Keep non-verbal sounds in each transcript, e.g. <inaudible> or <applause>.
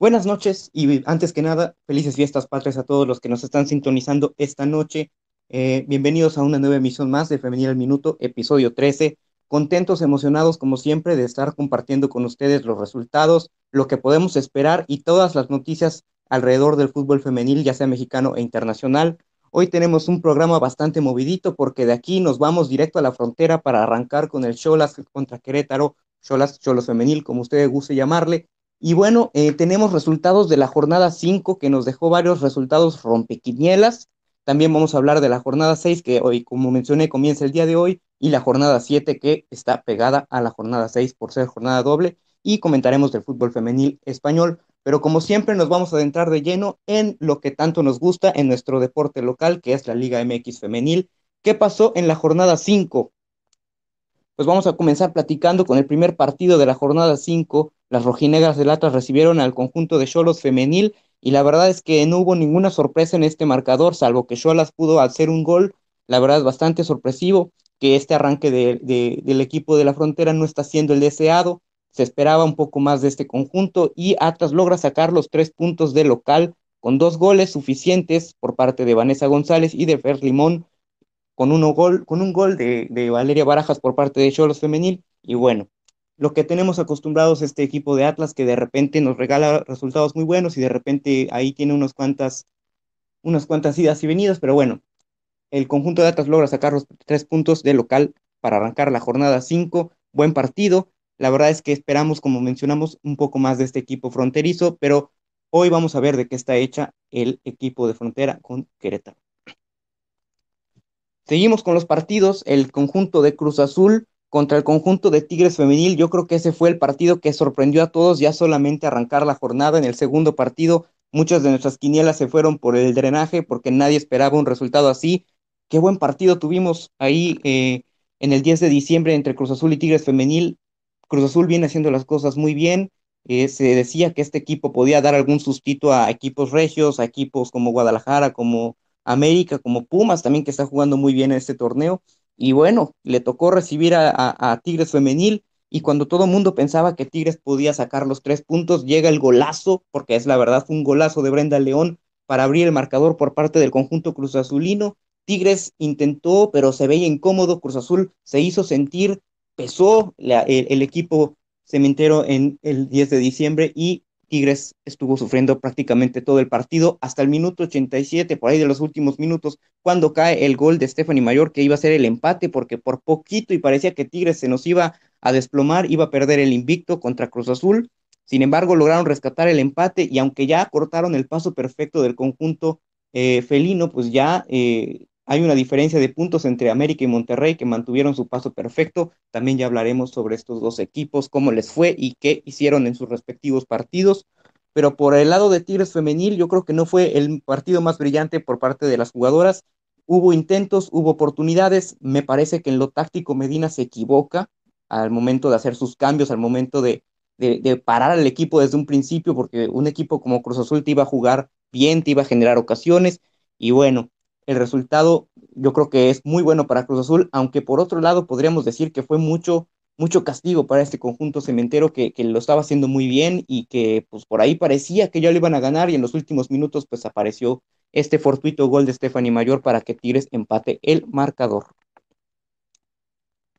Buenas noches y antes que nada, felices fiestas patrias a todos los que nos están sintonizando esta noche. Eh, bienvenidos a una nueva emisión más de Femenil al Minuto, episodio 13. Contentos, emocionados como siempre de estar compartiendo con ustedes los resultados, lo que podemos esperar y todas las noticias alrededor del fútbol femenil, ya sea mexicano e internacional. Hoy tenemos un programa bastante movidito porque de aquí nos vamos directo a la frontera para arrancar con el Cholas contra Querétaro, Cholas, Cholos Femenil, como ustedes guste llamarle, y bueno, eh, tenemos resultados de la jornada 5 que nos dejó varios resultados rompequinielas. También vamos a hablar de la jornada 6 que hoy, como mencioné, comienza el día de hoy y la jornada 7 que está pegada a la jornada 6 por ser jornada doble y comentaremos del fútbol femenil español. Pero como siempre nos vamos a adentrar de lleno en lo que tanto nos gusta en nuestro deporte local, que es la Liga MX femenil. ¿Qué pasó en la jornada 5? Pues vamos a comenzar platicando con el primer partido de la jornada 5 las rojinegras del Atlas recibieron al conjunto de Cholos femenil y la verdad es que no hubo ninguna sorpresa en este marcador, salvo que Cholas pudo hacer un gol, la verdad es bastante sorpresivo, que este arranque del equipo de la frontera no está siendo el deseado, se esperaba un poco más de este conjunto y Atlas logra sacar los tres puntos de local con dos goles suficientes por parte de Vanessa González y de Fer Limón con, uno gol, con un gol de, de Valeria Barajas por parte de Cholos Femenil y bueno, lo que tenemos acostumbrados este equipo de Atlas que de repente nos regala resultados muy buenos y de repente ahí tiene unas cuantas, unas cuantas idas y venidas, pero bueno, el conjunto de Atlas logra sacar los tres puntos de local para arrancar la jornada 5, buen partido, la verdad es que esperamos, como mencionamos, un poco más de este equipo fronterizo, pero hoy vamos a ver de qué está hecha el equipo de frontera con Querétaro. Seguimos con los partidos, el conjunto de Cruz Azul contra el conjunto de Tigres Femenil, yo creo que ese fue el partido que sorprendió a todos, ya solamente arrancar la jornada en el segundo partido, muchas de nuestras quinielas se fueron por el drenaje porque nadie esperaba un resultado así. Qué buen partido tuvimos ahí eh, en el 10 de diciembre entre Cruz Azul y Tigres Femenil. Cruz Azul viene haciendo las cosas muy bien. Eh, se decía que este equipo podía dar algún sustito a equipos regios, a equipos como Guadalajara, como América, como Pumas también que está jugando muy bien en este torneo. Y bueno, le tocó recibir a, Tigres Femenil. Y cuando todo el mundo pensaba que Tigres podía sacar los tres puntos, llega el golazo, porque es la verdad, fue un golazo de Brenda León para abrir el marcador por parte del conjunto Cruz Azulino. Tigres intentó, pero se veía incómodo. Cruz Azul se hizo sentir, pesó el, el, equipo cementero en el 10 de diciembre y Tigres estuvo sufriendo prácticamente todo el partido hasta el minuto 87, por ahí de los últimos minutos, cuando cae el gol de Stephanie Mayor, que iba a ser el empate, porque por poquito y parecía que Tigres se nos iba a desplomar, iba a perder el invicto contra Cruz Azul. Sin embargo, lograron rescatar el empate y aunque ya cortaron el paso perfecto del conjunto eh, felino, pues ya eh, hay una diferencia de puntos entre América y Monterrey que mantuvieron su paso perfecto. También ya hablaremos sobre estos dos equipos, cómo les fue y qué hicieron en sus respectivos partidos. Pero por el lado de Tigres Femenil, yo creo que no fue el partido más brillante por parte de las jugadoras. Hubo intentos, hubo oportunidades. Me parece que en lo táctico Medina se equivoca al momento de hacer sus cambios, al momento de, de, parar al equipo desde un principio, porque un equipo como Cruz Azul te iba a jugar bien, te iba a generar ocasiones, y bueno, el resultado yo creo que es muy bueno para Cruz Azul, aunque por otro lado podríamos decir que fue mucho, mucho castigo para este conjunto cementero que, lo estaba haciendo muy bien y que pues por ahí parecía que ya lo iban a ganar y en los últimos minutos pues apareció este fortuito gol de Stephanie Mayor para que Tigres empate el marcador.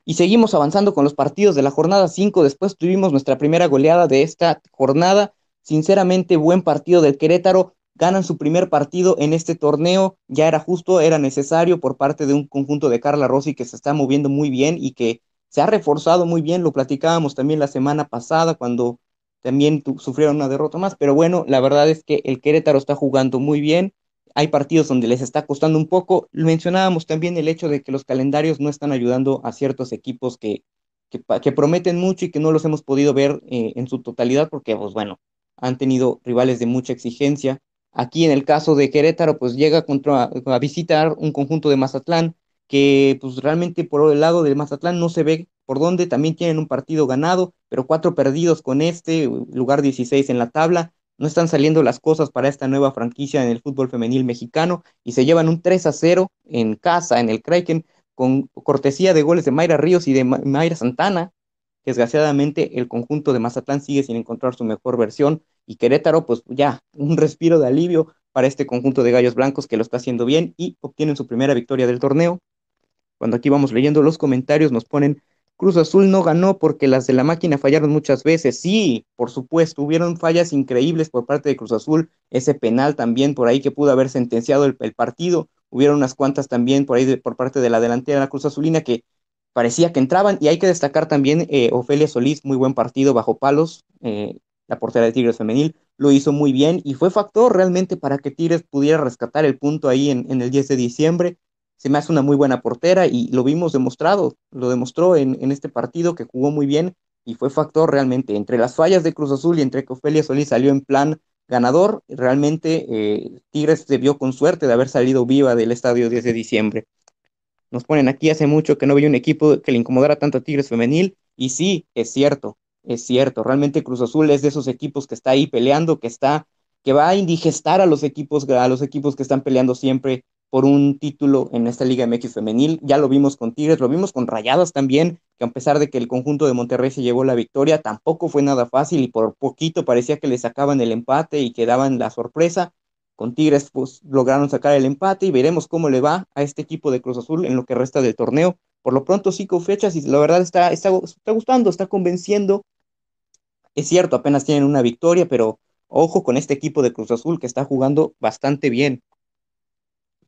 Y seguimos avanzando con los partidos de la jornada 5. Después tuvimos nuestra primera goleada de esta jornada. Sinceramente, buen partido del Querétaro ganan su primer partido en este torneo, ya era justo, era necesario por parte de un conjunto de Carla Rossi que se está moviendo muy bien y que se ha reforzado muy bien, lo platicábamos también la semana pasada cuando también sufrieron una derrota más, pero bueno, la verdad es que el Querétaro está jugando muy bien, hay partidos donde les está costando un poco, mencionábamos también el hecho de que los calendarios no están ayudando a ciertos equipos que, que, prometen mucho y que no los hemos podido ver eh, en su totalidad porque, pues bueno, han tenido rivales de mucha exigencia, Aquí en el caso de Querétaro, pues llega a visitar un conjunto de Mazatlán, que pues realmente por el lado del Mazatlán no se ve por dónde, también tienen un partido ganado, pero cuatro perdidos con este, lugar 16 en la tabla, no están saliendo las cosas para esta nueva franquicia en el fútbol femenil mexicano y se llevan un 3 a 0 en casa, en el Kraken, con cortesía de goles de Mayra Ríos y de Mayra Santana. Desgraciadamente, el conjunto de Mazatlán sigue sin encontrar su mejor versión y Querétaro, pues ya un respiro de alivio para este conjunto de Gallos Blancos que lo está haciendo bien y obtienen su primera victoria del torneo. Cuando aquí vamos leyendo los comentarios nos ponen Cruz Azul no ganó porque las de la máquina fallaron muchas veces. Sí, por supuesto, hubieron fallas increíbles por parte de Cruz Azul. Ese penal también por ahí que pudo haber sentenciado el, partido. Hubieron unas cuantas también por ahí por parte de la delantera de la Cruz Azulina que parecía que entraban. Y hay que destacar también eh, Ofelia Solís, muy buen partido bajo palos. Eh, la portera de Tigres femenil, lo hizo muy bien y fue factor realmente para que Tigres pudiera rescatar el punto ahí en, el 10 de diciembre. Se me hace una muy buena portera y lo vimos demostrado, lo demostró en, este partido que jugó muy bien y fue factor realmente entre las fallas de Cruz Azul y entre que Ofelia Solís salió en plan ganador, realmente eh, Tigres se vio con suerte de haber salido viva del estadio 10 de diciembre. Nos ponen aquí hace mucho que no había un equipo que le incomodara tanto a Tigres femenil y sí, es cierto, es cierto. Realmente Cruz Azul es de esos equipos que está ahí peleando, que está, que va a indigestar a los equipos, a los equipos que están peleando siempre por un título en esta Liga MX femenil. Ya lo vimos con Tigres, lo vimos con Rayadas también, que a pesar de que el conjunto de Monterrey se llevó la victoria, tampoco fue nada fácil y por poquito parecía que le sacaban el empate y quedaban la sorpresa. Con Tigres pues, lograron sacar el empate y veremos cómo le va a este equipo de Cruz Azul en lo que resta del torneo. Por lo pronto, cinco fechas y la verdad está, está, está gustando, está convenciendo es cierto, apenas tienen una victoria, pero ojo con este equipo de Cruz Azul que está jugando bastante bien.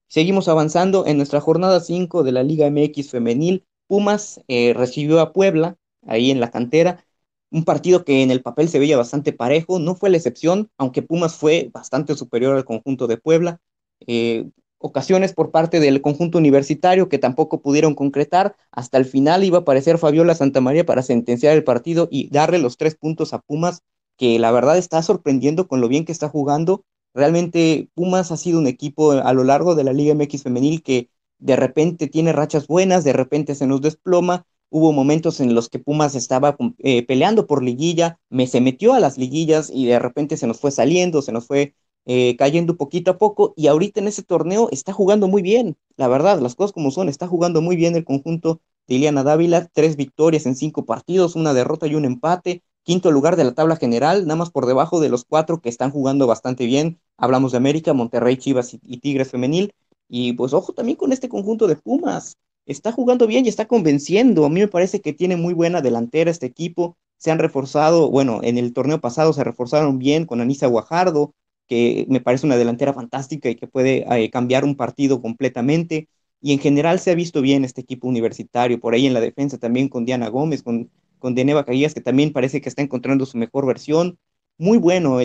Seguimos avanzando en nuestra jornada 5 de la Liga MX femenil. Pumas eh, recibió a Puebla ahí en la cantera. Un partido que en el papel se veía bastante parejo, no fue la excepción, aunque Pumas fue bastante superior al conjunto de Puebla. Eh, ocasiones por parte del conjunto universitario que tampoco pudieron concretar. Hasta el final iba a aparecer Fabiola Santamaría para sentenciar el partido y darle los tres puntos a Pumas, que la verdad está sorprendiendo con lo bien que está jugando. Realmente Pumas ha sido un equipo a lo largo de la Liga MX femenil que de repente tiene rachas buenas, de repente se nos desploma. Hubo momentos en los que Pumas estaba eh, peleando por liguilla, me se metió a las liguillas y de repente se nos fue saliendo, se nos fue eh, cayendo poquito a poco y ahorita en ese torneo está jugando muy bien, la verdad, las cosas como son, está jugando muy bien el conjunto de Iliana Dávila, tres victorias en cinco partidos, una derrota y un empate, quinto lugar de la tabla general, nada más por debajo de los cuatro que están jugando bastante bien, hablamos de América, Monterrey, Chivas y, Tigres Femenil, y pues ojo también con este conjunto de Pumas, está jugando bien y está convenciendo, a mí me parece que tiene muy buena delantera este equipo, se han reforzado, bueno, en el torneo pasado se reforzaron bien con Anisa Guajardo, que me parece una delantera fantástica y que puede eh, cambiar un partido completamente. Y en general se ha visto bien este equipo universitario, por ahí en la defensa también con Diana Gómez, con, con Deneva Caías, que también parece que está encontrando su mejor versión. Muy bueno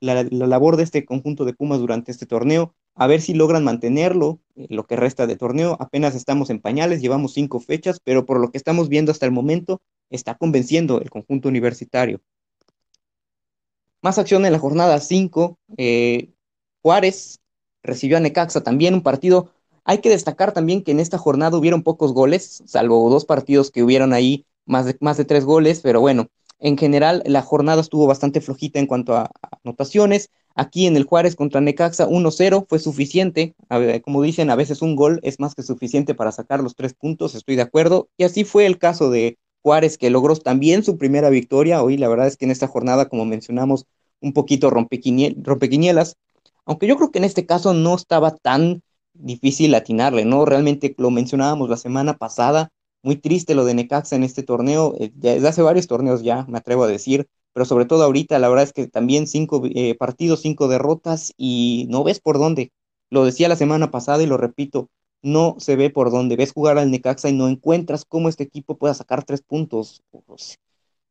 la, labor de este conjunto de Pumas durante este torneo. A ver si logran mantenerlo, eh, lo que resta de torneo. Apenas estamos en pañales, llevamos cinco fechas, pero por lo que estamos viendo hasta el momento, está convenciendo el conjunto universitario. Más acción en la jornada 5. Eh, Juárez recibió a Necaxa también, un partido. Hay que destacar también que en esta jornada hubieron pocos goles, salvo dos partidos que hubieron ahí más de, más de tres goles, pero bueno, en general la jornada estuvo bastante flojita en cuanto a anotaciones. Aquí en el Juárez contra Necaxa 1-0 fue suficiente. Como dicen, a veces un gol es más que suficiente para sacar los tres puntos, estoy de acuerdo. Y así fue el caso de Juárez, que logró también su primera victoria. Hoy la verdad es que en esta jornada, como mencionamos, un poquito rompequiñelas, rompequinielas, aunque yo creo que en este caso no estaba tan difícil atinarle, ¿no? Realmente lo mencionábamos la semana pasada, muy triste lo de Necaxa en este torneo, eh, desde hace varios torneos ya, me atrevo a decir, pero sobre todo ahorita, la verdad es que también cinco eh, partidos, cinco derrotas y no ves por dónde. Lo decía la semana pasada y lo repito, no se ve por dónde. Ves jugar al Necaxa y no encuentras cómo este equipo pueda sacar tres puntos. Pues,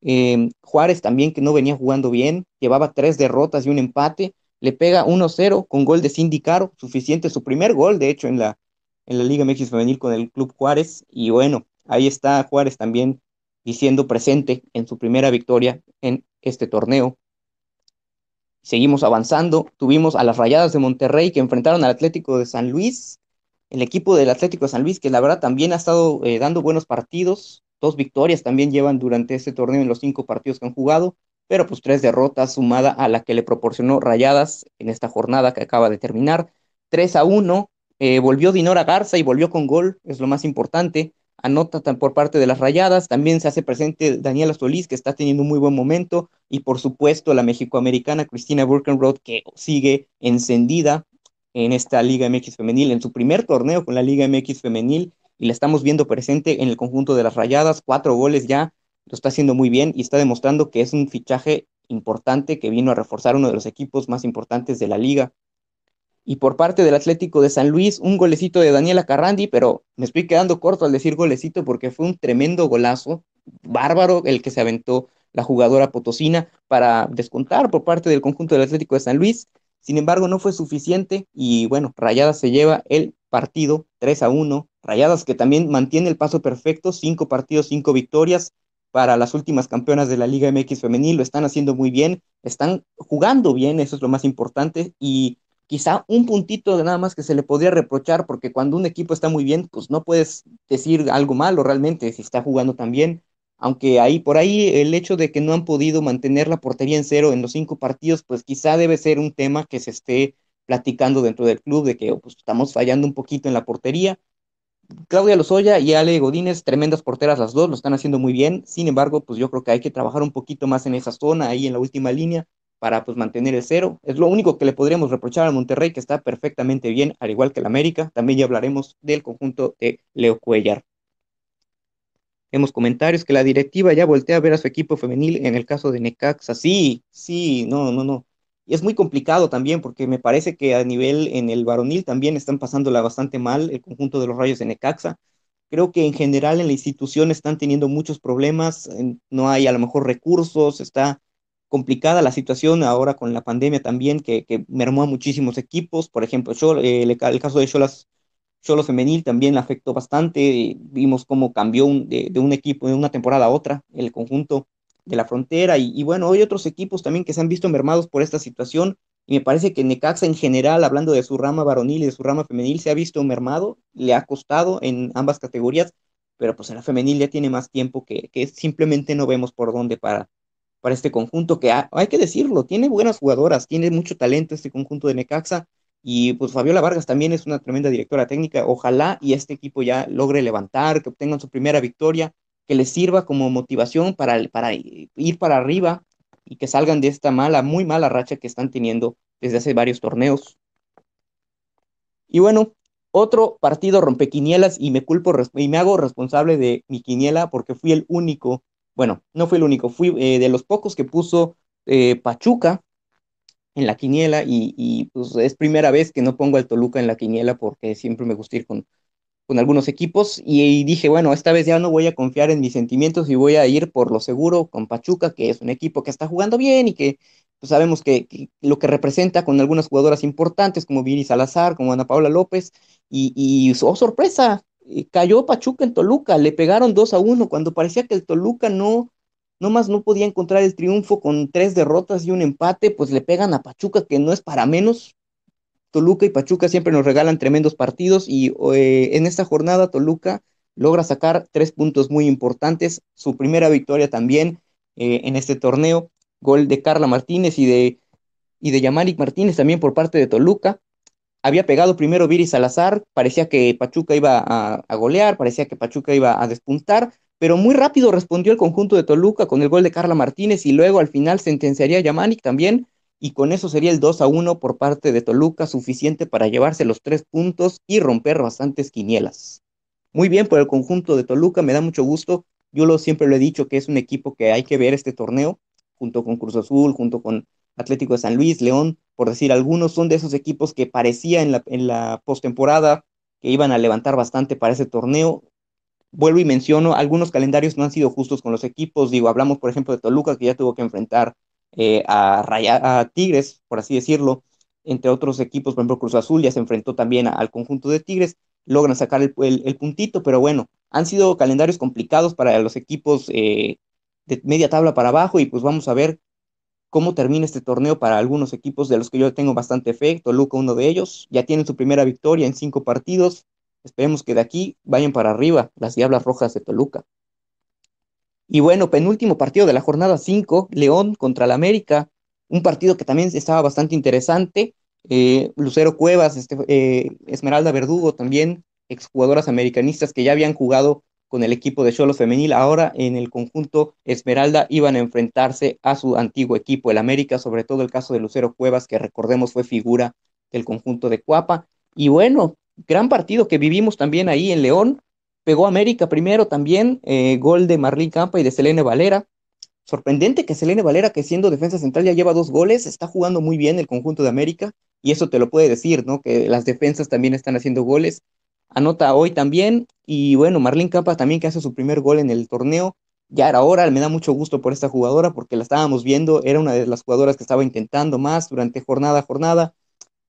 Em, Juárez también que no venía jugando bien, llevaba tres derrotas y un empate, le pega 1-0 con gol de Sindicaro, suficiente su primer gol, de hecho, en la, en la Liga México Femenil con el Club Juárez. Y bueno, ahí está Juárez también diciendo presente en su primera victoria en este torneo. Seguimos avanzando, tuvimos a las Rayadas de Monterrey que enfrentaron al Atlético de San Luis, el equipo del Atlético de San Luis que la verdad también ha estado eh, dando buenos partidos, Dos victorias también llevan durante este torneo en los cinco partidos que han jugado, pero pues tres derrotas sumada a la que le proporcionó Rayadas en esta jornada que acaba de terminar. 3 a 1, eh, volvió Dinora Garza y volvió con gol, es lo más importante. Anota por parte de las Rayadas, también se hace presente Daniela Solís, que está teniendo un muy buen momento, y por supuesto la mexicoamericana Cristina Burkenroth, que sigue encendida en esta Liga MX femenil, en su primer torneo con la Liga MX femenil, y la estamos viendo presente en el conjunto de las rayadas, cuatro goles ya, lo está haciendo muy bien y está demostrando que es un fichaje importante que vino a reforzar uno de los equipos más importantes de la liga. Y por parte del Atlético de San Luis, un golecito de Daniela Carrandi, pero me estoy quedando corto al decir golecito porque fue un tremendo golazo, bárbaro el que se aventó la jugadora potosina para descontar por parte del conjunto del Atlético de San Luis. Sin embargo, no fue suficiente y bueno, rayadas se lleva el partido 3 a 1 Rayadas que también mantiene el paso perfecto, cinco partidos, cinco victorias para las últimas campeonas de la Liga MX femenil, lo están haciendo muy bien, están jugando bien, eso es lo más importante, y quizá un puntito de nada más que se le podría reprochar, porque cuando un equipo está muy bien, pues no puedes decir algo malo realmente, si está jugando tan bien, aunque ahí por ahí el hecho de que no han podido mantener la portería en cero en los cinco partidos, pues quizá debe ser un tema que se esté platicando dentro del club, de que pues, estamos fallando un poquito en la portería, Claudia Lozoya y Ale Godínez, tremendas porteras las dos, lo están haciendo muy bien. Sin embargo, pues yo creo que hay que trabajar un poquito más en esa zona, ahí en la última línea, para pues mantener el cero. Es lo único que le podríamos reprochar al Monterrey, que está perfectamente bien, al igual que la América. También ya hablaremos del conjunto de Leo Cuellar. Vemos comentarios que la directiva ya voltea a ver a su equipo femenil en el caso de Necaxa. Sí, sí, no, no, no. Y es muy complicado también porque me parece que a nivel en el varonil también están pasándola bastante mal el conjunto de los rayos de Necaxa. Creo que en general en la institución están teniendo muchos problemas, no hay a lo mejor recursos, está complicada la situación ahora con la pandemia también, que, mermó a muchísimos equipos. Por ejemplo, yo, eh, el, caso de Cholas, Cholo Femenil también afectó bastante. Vimos cómo cambió de, de, un equipo de una temporada a otra el conjunto de la frontera y, bueno, hay otros equipos también que se han visto mermados por esta situación y me parece que Necaxa en general, hablando de su rama varonil y de su rama femenil, se ha visto mermado, le ha costado en ambas categorías, pero pues en la femenil ya tiene más tiempo que, simplemente no vemos por dónde para, para este conjunto que hay que decirlo, tiene buenas jugadoras, tiene mucho talento este conjunto de Necaxa y pues Fabiola Vargas también es una tremenda directora técnica, ojalá y este equipo ya logre levantar, que obtengan su primera victoria que les sirva como motivación para, ir para arriba y que salgan de esta mala, muy mala racha que están teniendo desde hace varios torneos. Y bueno, otro partido rompequinielas y me culpo y me hago responsable de mi quiniela porque fui el único, bueno, no fui el único, fui eh, de los pocos que puso eh, Pachuca en la quiniela y, pues, es primera vez que no pongo al Toluca en la quiniela porque siempre me gusta ir con, con algunos equipos y, dije, bueno, esta vez ya no voy a confiar en mis sentimientos y voy a ir por lo seguro con Pachuca, que es un equipo que está jugando bien y que pues, sabemos que, lo que representa con algunas jugadoras importantes como Viri Salazar, como Ana Paula López, y, oh sorpresa, eh, cayó Pachuca en Toluca, le pegaron 2 a 1 cuando parecía que el Toluca no, no más no podía encontrar el triunfo con tres derrotas y un empate, pues le pegan a Pachuca que no es para menos, Toluca y Pachuca siempre nos regalan tremendos partidos y eh, en esta jornada Toluca logra sacar tres puntos muy importantes, su primera victoria también eh, en este torneo, gol de Carla Martínez y de, y de Martínez también por parte de Toluca. Había pegado primero Viris Salazar, parecía que Pachuca iba a, golear, parecía que Pachuca iba a despuntar, pero muy rápido respondió el conjunto de Toluca con el gol de Carla Martínez y luego al final sentenciaría a también y con eso sería el 2 a 1 por parte de Toluca, suficiente para llevarse los tres puntos y romper bastantes quinielas. Muy bien por el conjunto de Toluca, me da mucho gusto. Yo lo, siempre lo he dicho que es un equipo que hay que ver este torneo, junto con Cruz Azul, junto con Atlético de San Luis, León, por decir algunos, son de esos equipos que parecía en la, en la postemporada que iban a levantar bastante para ese torneo. Vuelvo y menciono, algunos calendarios no han sido justos con los equipos. Digo, hablamos por ejemplo de Toluca, que ya tuvo que enfrentar eh, a, a Tigres, por así decirlo, entre otros equipos, por ejemplo Cruz Azul ya se enfrentó también al conjunto de Tigres, logran sacar el, puntito, pero bueno, han sido calendarios complicados para los equipos eh, de media tabla para abajo y pues vamos a ver cómo termina este torneo para algunos equipos de los que yo tengo bastante fe, Toluca uno de ellos, ya tiene su primera victoria en cinco partidos, esperemos que de aquí vayan para arriba las Diablas Rojas de Toluca. Y bueno, penúltimo partido de la jornada 5, León contra el América, un partido que también estaba bastante interesante. Eh, Lucero Cuevas, este, eh, Esmeralda Verdugo también, exjugadoras americanistas que ya habían jugado con el equipo de Cholo Femenil. Ahora en el conjunto Esmeralda iban a enfrentarse a su antiguo equipo, el América, sobre todo el caso de Lucero Cuevas, que recordemos fue figura del conjunto de Cuapa. Y bueno, gran partido que vivimos también ahí en León. Llegó América primero también, eh, gol de Marlín Campa y de Selene Valera. Sorprendente que Selene Valera, que siendo defensa central ya lleva dos goles, está jugando muy bien el conjunto de América y eso te lo puede decir, ¿no? Que las defensas también están haciendo goles. Anota hoy también y bueno, Marlín Campa también que hace su primer gol en el torneo. Ya era hora, me da mucho gusto por esta jugadora porque la estábamos viendo, era una de las jugadoras que estaba intentando más durante jornada a jornada,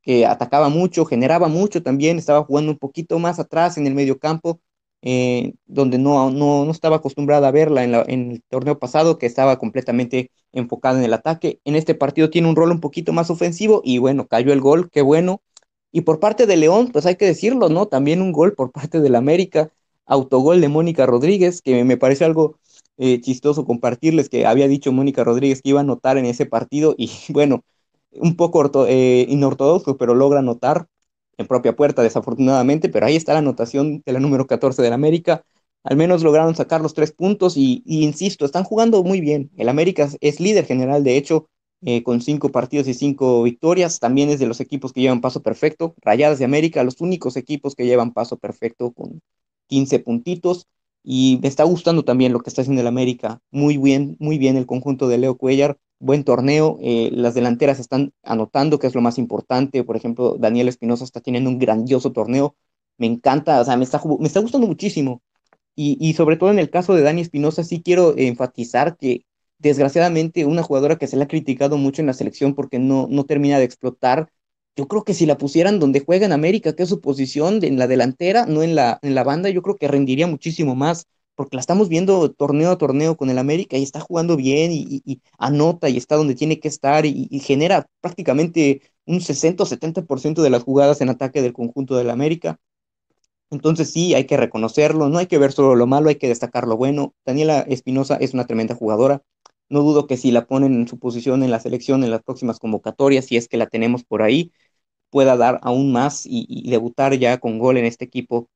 que atacaba mucho, generaba mucho también, estaba jugando un poquito más atrás en el medio campo, eh, donde no, no, estaba acostumbrada a verla en, el torneo pasado, que estaba completamente enfocada en el ataque. En este partido tiene un rol un poquito más ofensivo y bueno, cayó el gol, qué bueno. Y por parte de León, pues hay que decirlo, ¿no? También un gol por parte del América, autogol de Mónica Rodríguez, que me parece algo eh, chistoso compartirles que había dicho Mónica Rodríguez que iba a anotar en ese partido y <laughs> bueno, un poco eh, inortodoxo, pero logra anotar en propia puerta, desafortunadamente, pero ahí está la anotación de la número 14 del América. Al menos lograron sacar los tres puntos y, insisto, están jugando muy bien. El América es líder general, de hecho, eh, con cinco partidos y cinco victorias. También es de los equipos que llevan paso perfecto. Rayadas de América, los únicos equipos que llevan paso perfecto con 15 puntitos. Y me está gustando también lo que está haciendo el América. Muy bien, muy bien el conjunto de Leo Cuellar buen torneo. Eh, las delanteras están anotando, que es lo más importante. Por ejemplo, Daniel Espinosa está teniendo un grandioso torneo. Me encanta, o sea, me está, me está gustando muchísimo. Y, y, sobre todo en el caso de Dani Espinosa, sí quiero enfatizar que desgraciadamente una jugadora que se le ha criticado mucho en la selección porque no, no termina de explotar, yo creo que si la pusieran donde juega en América, que es su posición en la delantera, no en la, en la banda, yo creo que rendiría muchísimo más porque la estamos viendo torneo a torneo con el América y está jugando bien y, anota y está donde tiene que estar y, genera prácticamente un 60 o 70% de las jugadas en ataque del conjunto del América. Entonces sí, hay que reconocerlo, no hay que ver solo lo malo, hay que destacar lo bueno. Daniela Espinosa es una tremenda jugadora. No dudo que si la ponen en su posición en la selección en las próximas convocatorias, si es que la tenemos por ahí, pueda dar aún más y debutar ya con gol en este equipo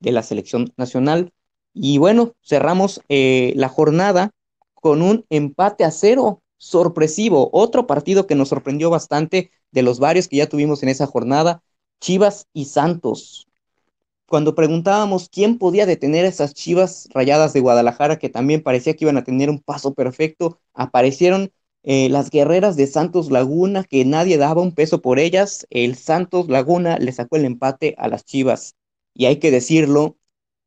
de la selección nacional. Y bueno, cerramos eh, la jornada con un empate a cero sorpresivo, otro partido que nos sorprendió bastante de los varios que ya tuvimos en esa jornada, Chivas y Santos. Cuando preguntábamos quién podía detener esas Chivas rayadas de Guadalajara, que también parecía que iban a tener un paso perfecto, aparecieron eh, las guerreras de Santos Laguna, que nadie daba un peso por ellas. El Santos Laguna le sacó el empate a las Chivas. Y hay que decirlo,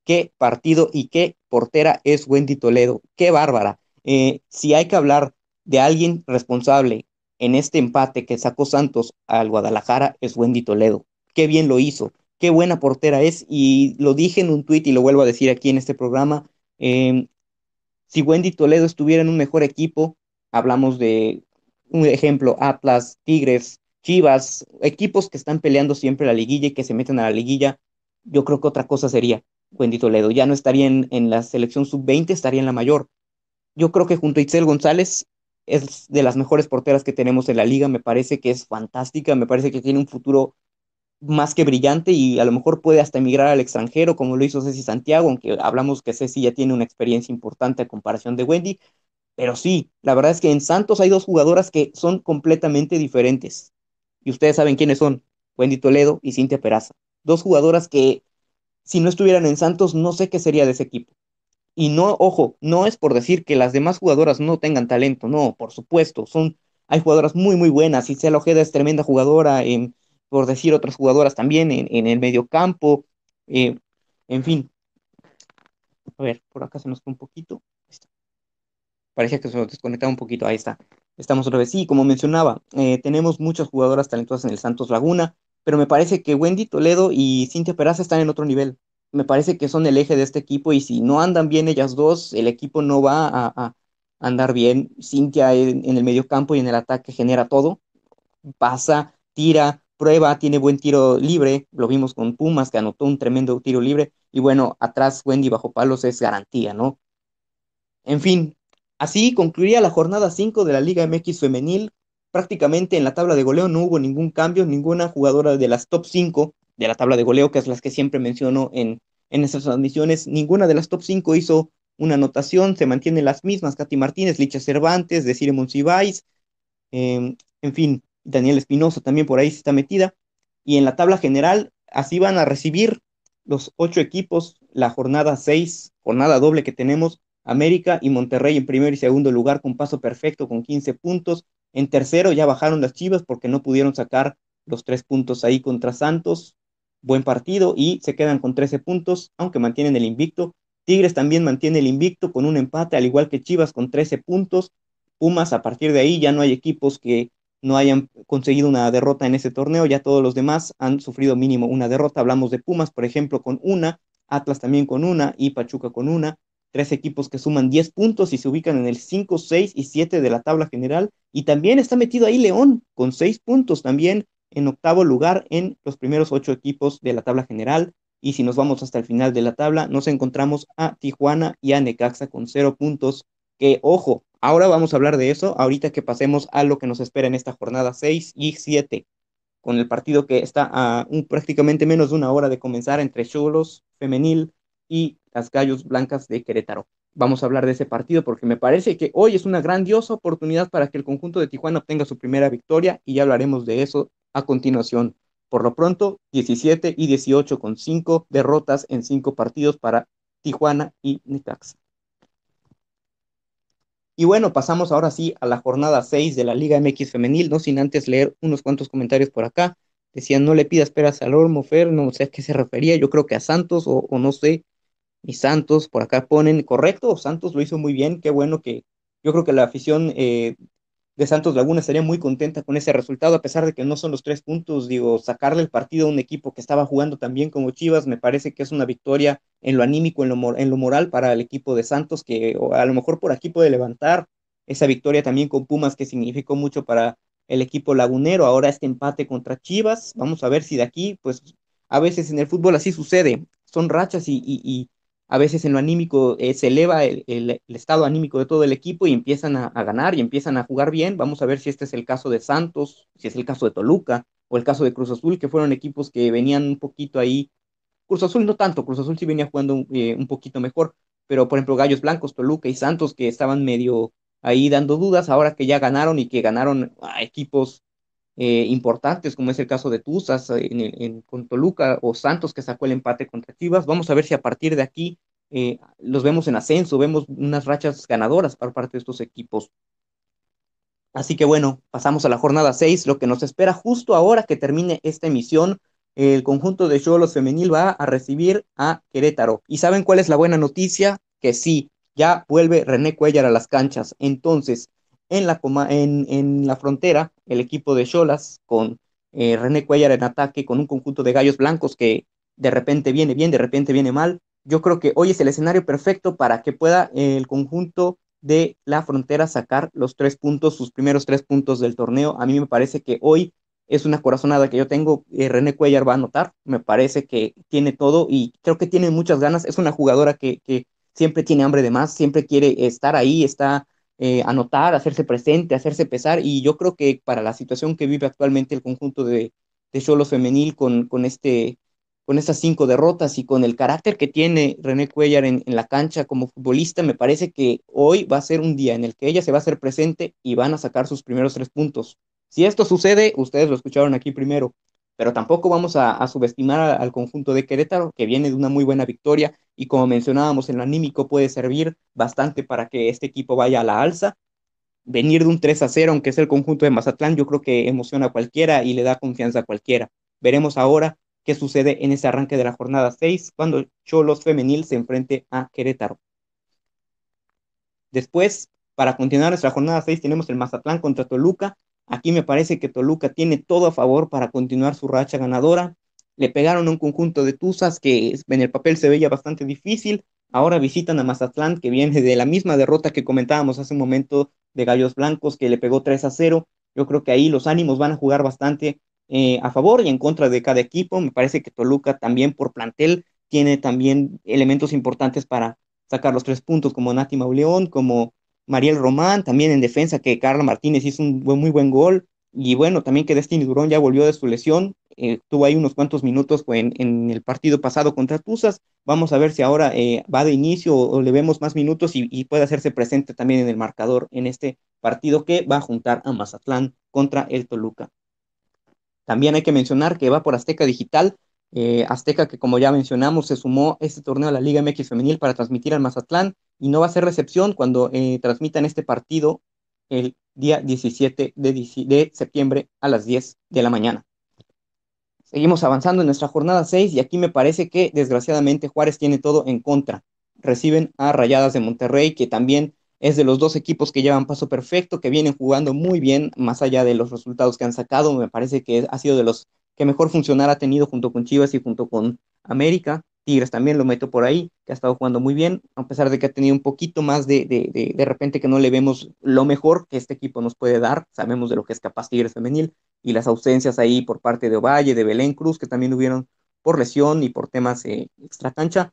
qué partido y qué portera es Wendy Toledo, qué bárbara. Eh, si hay que hablar de alguien responsable en este empate que sacó Santos al Guadalajara, es Wendy Toledo. Qué bien lo hizo, qué buena portera es y lo dije en un tuit y lo vuelvo a decir aquí en este programa. Em, si Wendy Toledo estuviera en un mejor equipo, hablamos de un ejemplo, Atlas, Tigres, Chivas, equipos que están peleando siempre la liguilla y que se meten a la liguilla, yo creo que otra cosa sería. Wendy Toledo. Ya no estaría en, la selección sub-20, estaría en la mayor. Yo creo que junto a Itzel González es de las mejores porteras que tenemos en la liga. Me parece que es fantástica, me parece que tiene un futuro más que brillante y a lo mejor puede hasta emigrar al extranjero, como lo hizo Ceci Santiago, aunque hablamos que Ceci ya tiene una experiencia importante a comparación de Wendy. Pero sí, la verdad es que en Santos hay dos jugadoras que son completamente diferentes. Y ustedes saben quiénes son, Wendy Toledo y Cintia Peraza. Dos jugadoras que si no estuvieran en Santos, no sé qué sería de ese equipo. Y no, ojo, no es por decir que las demás jugadoras no tengan talento, no, por supuesto, son, hay jugadoras muy, muy buenas, Isela Ojeda es tremenda jugadora, em, por decir otras jugadoras también, en, el medio campo, eh, en fin. A ver, por acá se nos fue un poquito. Parecía que se nos desconectaba un poquito, ahí está. Estamos otra vez. Sí, como mencionaba, eh, tenemos muchas jugadoras talentosas en el Santos Laguna pero me parece que Wendy Toledo y Cintia Peraza están en otro nivel. Me parece que son el eje de este equipo y si no andan bien ellas dos, el equipo no va a, andar bien. Cintia en, en, el medio campo y en el ataque genera todo, pasa, tira, prueba, tiene buen tiro libre. Lo vimos con Pumas, que anotó un tremendo tiro libre. Y bueno, atrás Wendy bajo palos es garantía, ¿no? En fin, así concluiría la jornada 5 de la Liga MX femenil prácticamente en la tabla de goleo no hubo ningún cambio, ninguna jugadora de las top 5 de la tabla de goleo, que es las que siempre menciono en, en transmisiones, ninguna de las top 5 hizo una anotación, se mantienen las mismas, Katy Martínez, Licha Cervantes, Desiree Monsiváis, em, en fin, Daniel Espinosa también por ahí está metida, y en la tabla general así van a recibir los ocho equipos la jornada 6, jornada doble que tenemos, América y Monterrey en primer y segundo lugar con paso perfecto con 15 puntos, en tercero ya bajaron las Chivas porque no pudieron sacar los tres puntos ahí contra Santos. Buen partido y se quedan con 13 puntos, aunque mantienen el invicto. Tigres también mantiene el invicto con un empate, al igual que Chivas con 13 puntos. Pumas, a partir de ahí ya no hay equipos que no hayan conseguido una derrota en ese torneo, ya todos los demás han sufrido mínimo una derrota. Hablamos de Pumas, por ejemplo, con una, Atlas también con una y Pachuca con una tres equipos que suman 10 puntos y se ubican en el 5, 6 y 7 de la tabla general. Y también está metido ahí León con seis puntos también en octavo lugar en los primeros ocho equipos de la tabla general. Y si nos vamos hasta el final de la tabla, nos encontramos a Tijuana y a Necaxa con cero puntos. Que ojo, ahora vamos a hablar de eso, ahorita que pasemos a lo que nos espera en esta jornada 6 y 7, con el partido que está a un, prácticamente menos de una hora de comenzar entre Cholos, Femenil y las Gallos Blancas de Querétaro. Vamos a hablar de ese partido porque me parece que hoy es una grandiosa oportunidad para que el conjunto de Tijuana obtenga su primera victoria y ya hablaremos de eso a continuación. Por lo pronto, 17 y 18 con 5 derrotas en 5 partidos para Tijuana y Necaxa. Y bueno, pasamos ahora sí a la jornada 6 de la Liga MX Femenil, no sin antes leer unos cuantos comentarios por acá. Decían, no le pidas peras al Ormo, Fer, no sé a qué se refería, yo creo que a Santos o, o no sé, y Santos, por acá ponen, correcto, Santos lo hizo muy bien, qué bueno que yo creo que la afición eh, de Santos Laguna estaría muy contenta con ese resultado, a pesar de que no son los tres puntos, digo, sacarle el partido a un equipo que estaba jugando también como Chivas, me parece que es una victoria en lo anímico, en lo, en lo moral para el equipo de Santos, que a lo mejor por aquí puede levantar esa victoria también con Pumas, que significó mucho para el equipo lagunero, ahora este empate contra Chivas, vamos a ver si de aquí, pues a veces en el fútbol así sucede, son rachas y a veces en lo anímico eh, se eleva el, estado anímico de todo el equipo y empiezan a, ganar y empiezan a jugar bien. Vamos a ver si este es el caso de Santos, si es el caso de Toluca o el caso de Cruz Azul, que fueron equipos que venían un poquito ahí. Cruz Azul no tanto, Cruz Azul sí venía jugando un, eh, un poquito mejor, pero por ejemplo Gallos Blancos, Toluca y Santos que estaban medio ahí dando dudas, ahora que ya ganaron y que ganaron a equipos eh, importantes, como es el caso de Tuzas eh, en, con Toluca o Santos que sacó el empate contra Chivas. Vamos a ver si a partir de aquí eh, los vemos en ascenso, vemos unas rachas ganadoras por parte de estos equipos. Así que bueno, pasamos a la jornada 6, lo que nos espera justo ahora que termine esta emisión. El conjunto de Cholos Femenil va a recibir a Querétaro. ¿Y saben cuál es la buena noticia? Que sí, ya vuelve René Cuellar a las canchas. Entonces, en la, en, en la frontera, el equipo de Cholas con eh, René Cuellar en ataque, con un conjunto de gallos blancos que de repente viene bien, de repente viene mal. Yo creo que hoy es el escenario perfecto para que pueda eh, el conjunto de la frontera sacar los tres puntos, sus primeros tres puntos del torneo. A mí me parece que hoy es una corazonada que yo tengo. Eh, René Cuellar va a anotar. Me parece que tiene todo y creo que tiene muchas ganas. Es una jugadora que, que siempre tiene hambre de más, siempre quiere estar ahí, está eh, anotar, hacerse presente, hacerse pesar. Y yo creo que para la situación que vive actualmente el conjunto de, de Femenil con, con, este, con estas cinco derrotas y con el carácter que tiene René Cuellar en, en, la cancha como futbolista, me parece que hoy va a ser un día en el que ella se va a hacer presente y van a sacar sus primeros tres puntos. Si esto sucede, ustedes lo escucharon aquí primero pero tampoco vamos a, subestimar al, conjunto de Querétaro, que viene de una muy buena victoria y como mencionábamos, en lo anímico puede servir bastante para que este equipo vaya a la alza. Venir de un 3 a 0, aunque es el conjunto de Mazatlán, yo creo que emociona a cualquiera y le da confianza a cualquiera. Veremos ahora qué sucede en ese arranque de la jornada 6 cuando Cholos Femenil se enfrente a Querétaro. Después, para continuar nuestra jornada 6, tenemos el Mazatlán contra Toluca, Aquí me parece que Toluca tiene todo a favor para continuar su racha ganadora. Le pegaron un conjunto de Tuzas que en el papel se veía bastante difícil. Ahora visitan a Mazatlán, que viene de la misma derrota que comentábamos hace un momento de Gallos Blancos, que le pegó 3 a 0. Yo creo que ahí los ánimos van a jugar bastante eh, a favor y en contra de cada equipo. Me parece que Toluca también por plantel tiene también elementos importantes para sacar los tres puntos, como Nati Mauleón, como Mariel Román también en defensa, que Carla Martínez hizo un muy buen gol. Y bueno, también que Destiny Durón ya volvió de su lesión. Eh, tuvo ahí unos cuantos minutos en, el partido pasado contra Tuzas. Vamos a ver si ahora eh, va de inicio o, le vemos más minutos y, y, puede hacerse presente también en el marcador en este partido que va a juntar a Mazatlán contra el Toluca. También hay que mencionar que va por Azteca Digital eh, Azteca, que como ya mencionamos, se sumó este torneo a la Liga MX Femenil para transmitir al Mazatlán y no va a ser recepción cuando eh, transmitan este partido el día 17 de, de, septiembre a las 10 de la mañana. Seguimos avanzando en nuestra jornada 6 y aquí me parece que desgraciadamente Juárez tiene todo en contra. Reciben a Rayadas de Monterrey, que también es de los dos equipos que llevan paso perfecto, que vienen jugando muy bien, más allá de los resultados que han sacado, me parece que ha sido de los que mejor funcionar ha tenido junto con Chivas y junto con América. Tigres también lo meto por ahí, que ha estado jugando muy bien, a pesar de que ha tenido un poquito más de, de, repente que no le vemos lo mejor que este equipo nos puede dar. Sabemos de lo que es capaz Tigres femenil y las ausencias ahí por parte de Ovalle, de Belén Cruz, que también hubieron por lesión y por temas eh, extra cancha.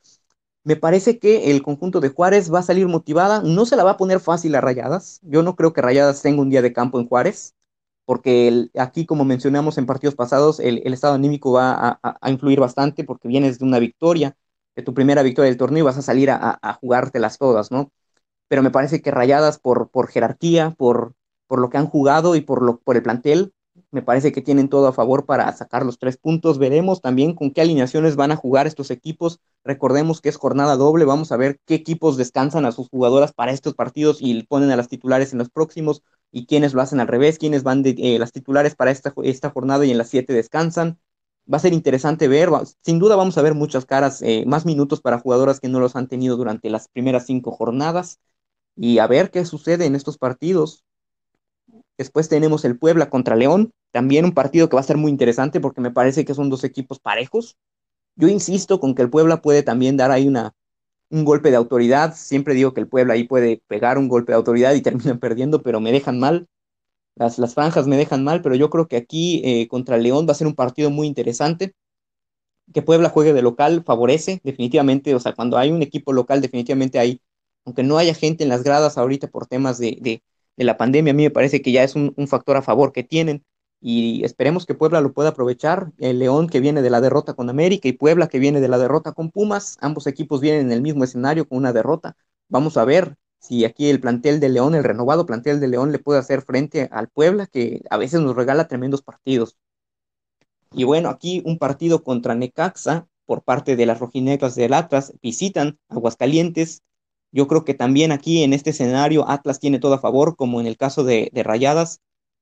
Me parece que el conjunto de Juárez va a salir motivada, no se la va a poner fácil a Rayadas. Yo no creo que Rayadas tenga un día de campo en Juárez porque aquí, como mencionamos en partidos pasados, el, estado anímico va a, influir bastante porque vienes de una victoria, de tu primera victoria del torneo y vas a salir a, jugártelas todas, ¿no? Pero me parece que rayadas por, por jerarquía, por, por lo que han jugado y por, lo, por el plantel, me parece que tienen todo a favor para sacar los tres puntos. Veremos también con qué alineaciones van a jugar estos equipos. Recordemos que es jornada doble. Vamos a ver qué equipos descansan a sus jugadoras para estos partidos y ponen a las titulares en los próximos y quiénes lo hacen al revés, quiénes van de eh, las titulares para esta, esta jornada y en las siete descansan. Va a ser interesante ver, sin duda vamos a ver muchas caras, eh, más minutos para jugadoras que no los han tenido durante las primeras cinco jornadas y a ver qué sucede en estos partidos. Después tenemos el Puebla contra León, también un partido que va a ser muy interesante porque me parece que son dos equipos parejos. Yo insisto con que el Puebla puede también dar ahí una, un golpe de autoridad. Siempre digo que el Puebla ahí puede pegar un golpe de autoridad y <laughs> terminan perdiendo, pero me dejan mal. Las, las franjas me dejan mal, pero yo creo que aquí eh, contra León va a ser un partido muy interesante. Que Puebla juegue de local favorece, definitivamente. O sea, cuando hay un equipo local, definitivamente hay, aunque no haya gente en las gradas ahorita por temas de, la pandemia, a mí me parece que ya es un, un factor a favor que tienen y esperemos que Puebla lo pueda aprovechar. El León que viene de la derrota con América y Puebla que viene de la derrota con Pumas, ambos equipos vienen en el mismo escenario con una derrota. Vamos a ver si aquí el plantel de León, el renovado plantel de León, le puede hacer frente al Puebla, que a veces nos regala tremendos partidos. Y bueno, aquí un partido contra Necaxa por parte de las rojinegras del Atlas, visitan Aguascalientes. Yo creo que también aquí en este escenario Atlas tiene todo a favor, como en el caso de, de Rayadas.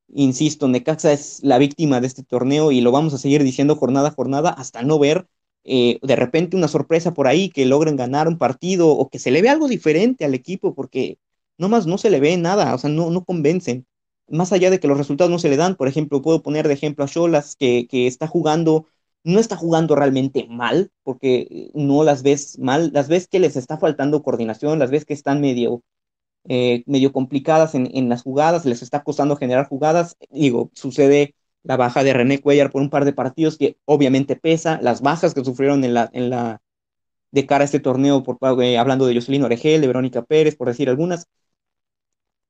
Insisto, Necaxa es la víctima de este torneo y lo vamos a seguir diciendo jornada a jornada hasta no ver eh, de repente una sorpresa por ahí, que logren ganar un partido o que se le ve algo diferente al equipo, porque nomás no se le ve nada, o sea, no, no convencen. Más allá de que los resultados no se le dan, por ejemplo, puedo poner de ejemplo a Cholas, que, que está jugando, no está jugando realmente mal, porque no las ves mal, las ves que les está faltando coordinación, las ves que están medio eh, medio complicadas en, las jugadas, les está costando generar jugadas. Digo, sucede la baja de René Cuellar por un par de partidos que obviamente pesa, las bajas que sufrieron en la, en la de cara a este torneo, por, eh, hablando de Jocelyn Oregel, de Verónica Pérez, por decir algunas.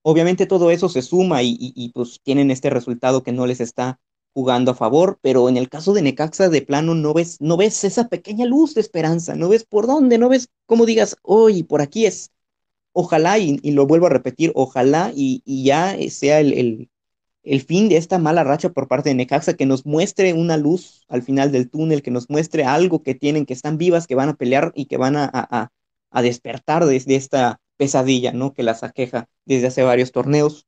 Obviamente todo eso se suma y, y, pues tienen este resultado que no les está jugando a favor, pero en el caso de Necaxa de plano no ves, no ves esa pequeña luz de esperanza, no ves por dónde, no ves cómo digas, hoy por aquí es. Ojalá, y, lo vuelvo a repetir, ojalá y, ya sea el, fin de esta mala racha por parte de Necaxa, que nos muestre una luz al final del túnel, que nos muestre algo que tienen, que están vivas, que van a pelear y que van a, a, despertar desde esta pesadilla, ¿no? Que las aqueja desde hace varios torneos.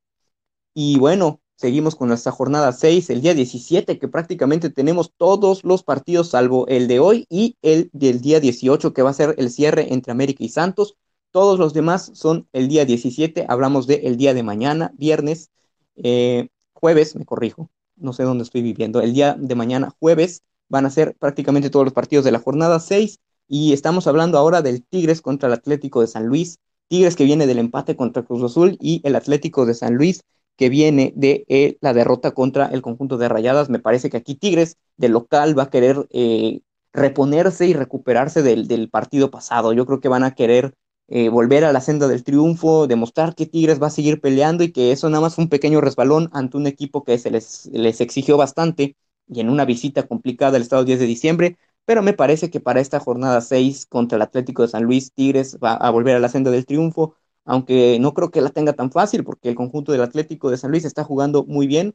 Y bueno, seguimos con nuestra jornada 6, el día 17, que prácticamente tenemos todos los partidos salvo el de hoy y el del día 18, que va a ser el cierre entre América y Santos. Todos los demás son el día 17, hablamos de el día de mañana, viernes, eh, jueves, me corrijo, no sé dónde estoy viviendo, el día de mañana, jueves, van a ser prácticamente todos los partidos de la jornada 6 y estamos hablando ahora del Tigres contra el Atlético de San Luis, Tigres que viene del empate contra Cruz Azul y el Atlético de San Luis que viene de eh, la derrota contra el conjunto de Rayadas. Me parece que aquí Tigres de local va a querer eh, reponerse y recuperarse del, del, partido pasado. Yo creo que van a querer eh, volver a la senda del triunfo, demostrar que Tigres va a seguir peleando y que eso nada más fue un pequeño resbalón ante un equipo que se les, les exigió bastante y en una visita complicada el estado 10 de diciembre, pero me parece que para esta jornada 6 contra el Atlético de San Luis, Tigres va a volver a la senda del triunfo, aunque no creo que la tenga tan fácil porque el conjunto del Atlético de San Luis está jugando muy bien.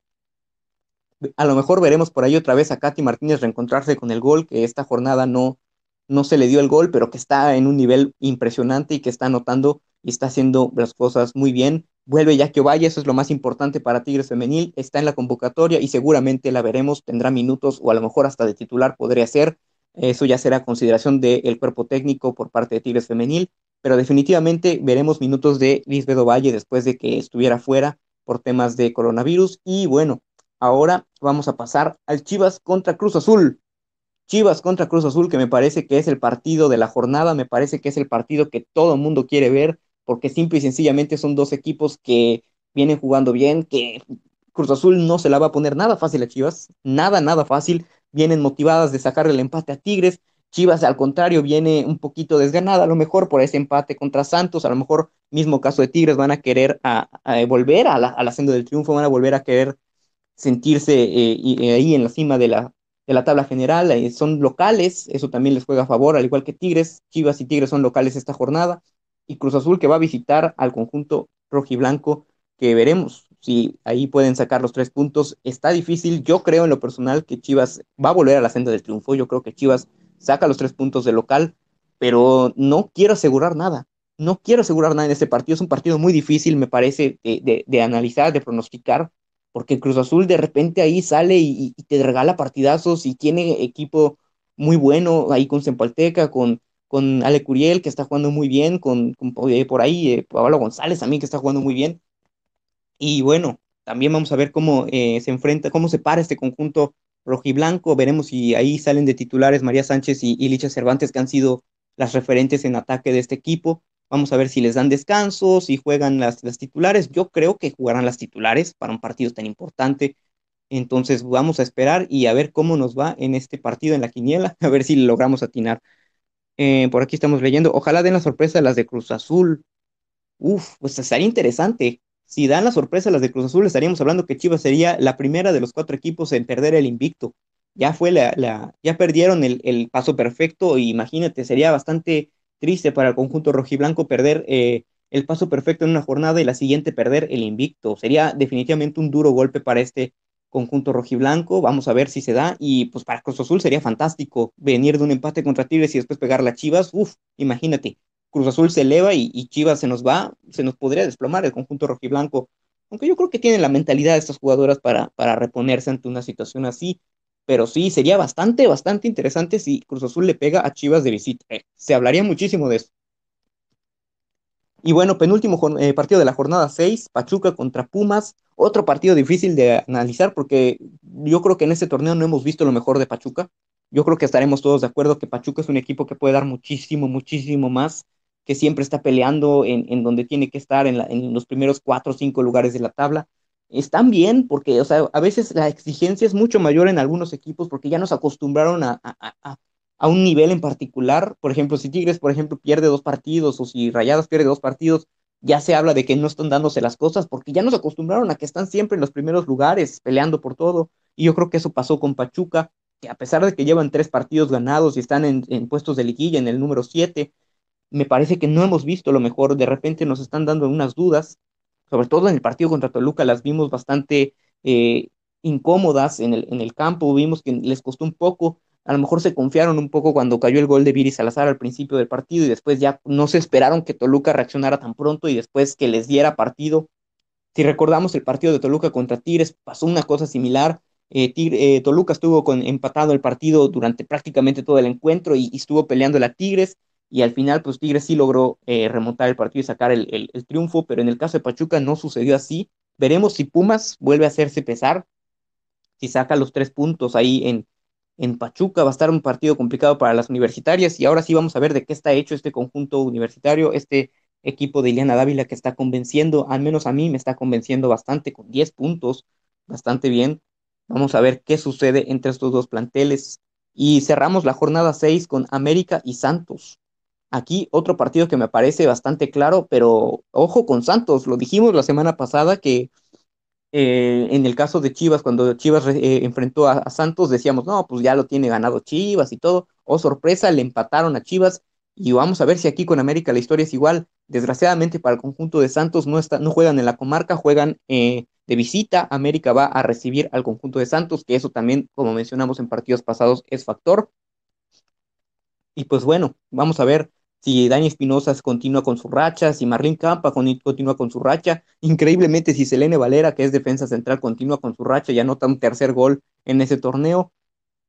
A lo mejor veremos por ahí otra vez a Katy Martínez reencontrarse con el gol, que esta jornada no, no se le dio el gol, pero que está en un nivel impresionante y que está anotando y está haciendo las cosas muy bien. Vuelve ya que Ovalle, eso es lo más importante para Tigres Femenil, está en la convocatoria y seguramente la veremos, tendrá minutos o a lo mejor hasta de titular podría ser. Eso ya será consideración del cuerpo técnico por parte de Tigres Femenil, pero definitivamente veremos minutos de Lisbedo Valle después de que estuviera fuera por temas de coronavirus. Y bueno, ahora vamos a pasar al Chivas contra Cruz Azul. Chivas contra Cruz Azul, que me parece que es el partido de la jornada, me parece que es el partido que todo el mundo quiere ver, porque simple y sencillamente son dos equipos que vienen jugando bien, que Cruz Azul no se la va a poner nada fácil a Chivas, nada, nada fácil, vienen motivadas de sacar el empate a Tigres, Chivas al contrario viene un poquito desganada, a lo mejor por ese empate contra Santos, a lo mejor mismo caso de Tigres van a querer volver a la, al del triunfo, van a volver a querer sentirse eh, eh, ahí en la cima de la, de la tabla general, son locales, eso también les juega a favor, al igual que Tigres, Chivas y Tigres son locales esta jornada, y Cruz Azul que va a visitar al conjunto rojiblanco, que veremos si ahí pueden sacar los tres puntos. Está difícil, yo creo en lo personal que Chivas va a volver a la senda del triunfo, yo creo que Chivas saca los tres puntos de local, pero no quiero asegurar nada, no quiero asegurar nada en este partido, es un partido muy difícil, me parece, de analizar, de pronosticar, porque Cruz Azul de repente ahí sale y, te regala partidazos y tiene equipo muy bueno ahí con Sempalteca, con, con Ale Curiel, que está jugando muy bien, con, eh, por ahí eh, Pablo González también, que está jugando muy bien. Y bueno, también vamos a ver cómo eh, se enfrenta, cómo se para este conjunto rojiblanco. Veremos si ahí salen de titulares María Sánchez y, y Licha Cervantes, que han sido las referentes en ataque de este equipo. Vamos a ver si les dan descanso, si juegan las, titulares. Yo creo que jugarán las titulares para un partido tan importante. Entonces vamos a esperar y a ver cómo nos va en este partido en la quiniela, <laughs> a ver si logramos atinar. Eh, por aquí estamos leyendo, ojalá den la sorpresa las de Cruz Azul. Uf, pues estaría interesante. Si dan la sorpresa las de Cruz Azul, estaríamos hablando que Chivas sería la primera de los cuatro equipos en perder el invicto. Ya fue la, la ya perdieron el, paso perfecto, imagínate, sería bastante Triste para el conjunto rojiblanco perder eh, el paso perfecto en una jornada y la siguiente perder el invicto. Sería definitivamente un duro golpe para este conjunto rojiblanco. Vamos a ver si se da. Y pues para Cruz Azul sería fantástico venir de un empate contra Tigres y después pegar la Chivas. Uf, imagínate. Cruz Azul se eleva y, Chivas se nos va, se nos podría desplomar el conjunto rojiblanco. Aunque yo creo que tienen la mentalidad de estas jugadoras para, para reponerse ante una situación así. Pero sí, sería bastante, bastante interesante si Cruz Azul le pega a Chivas de visita. Eh, se hablaría muchísimo de eso. Y bueno, penúltimo eh, partido de la jornada 6, Pachuca contra Pumas. Otro partido difícil de analizar porque yo creo que en este torneo no hemos visto lo mejor de Pachuca. Yo creo que estaremos todos de acuerdo que Pachuca es un equipo que puede dar muchísimo, muchísimo más, que siempre está peleando en, en donde tiene que estar, en, los primeros cuatro o cinco lugares de la tabla están bien, porque, o sea, a veces la exigencia es mucho mayor en algunos equipos porque ya nos acostumbraron a, a, un nivel en particular. Por ejemplo, si Tigres, por ejemplo, pierde dos partidos o si Rayadas pierde dos partidos, ya se habla de que no están dándose las cosas porque ya nos acostumbraron a que están siempre en los primeros lugares peleando por todo. Y yo creo que eso pasó con Pachuca, que a pesar de que llevan tres partidos ganados y están en, en puestos de liguilla en el número 7, me parece que no hemos visto lo mejor. De repente nos están dando unas dudas sobre todo en el partido contra Toluca, las vimos bastante eh, incómodas en el, en el campo, vimos que les costó un poco, a lo mejor se confiaron un poco cuando cayó el gol de Viri Salazar al principio del partido y después ya no se esperaron que Toluca reaccionara tan pronto y después que les diera partido. Si recordamos el partido de Toluca contra Tigres, pasó una cosa similar. Eh, eh, Toluca estuvo con, empatado el partido durante prácticamente todo el encuentro y, y estuvo peleando la Tigres y al final pues Tigres sí logró eh, remontar el partido y sacar el, triunfo, pero en el caso de Pachuca no sucedió así. Veremos si Pumas vuelve a hacerse pesar, si saca los tres puntos ahí en, en Pachuca, va a estar un partido complicado para las universitarias y ahora sí vamos a ver de qué está hecho este conjunto universitario, este equipo de Ileana Dávila que está convenciendo, al menos a mí me está convenciendo bastante con 10 puntos, bastante bien. Vamos a ver qué sucede entre estos dos planteles. Y cerramos la jornada 6 con América y Santos. Aquí otro partido que me parece bastante claro, pero ojo con Santos, lo dijimos la semana pasada que eh, en el caso de Chivas, cuando Chivas eh, enfrentó a, Santos, decíamos, no, pues ya lo tiene ganado Chivas y todo. Oh, sorpresa, le empataron a Chivas. Y vamos a ver si aquí con América la historia es igual. Desgraciadamente para el conjunto de Santos no, está, no juegan en la comarca, juegan eh, de visita. América va a recibir al conjunto de Santos, que eso también, como mencionamos en partidos pasados, es factor. Y pues bueno, vamos a ver si Dani Espinosa continúa con su racha, si Marlín Campa continúa con su racha, increíblemente si Selene Valera, que es defensa central, continúa con su racha y anota un tercer gol en ese torneo.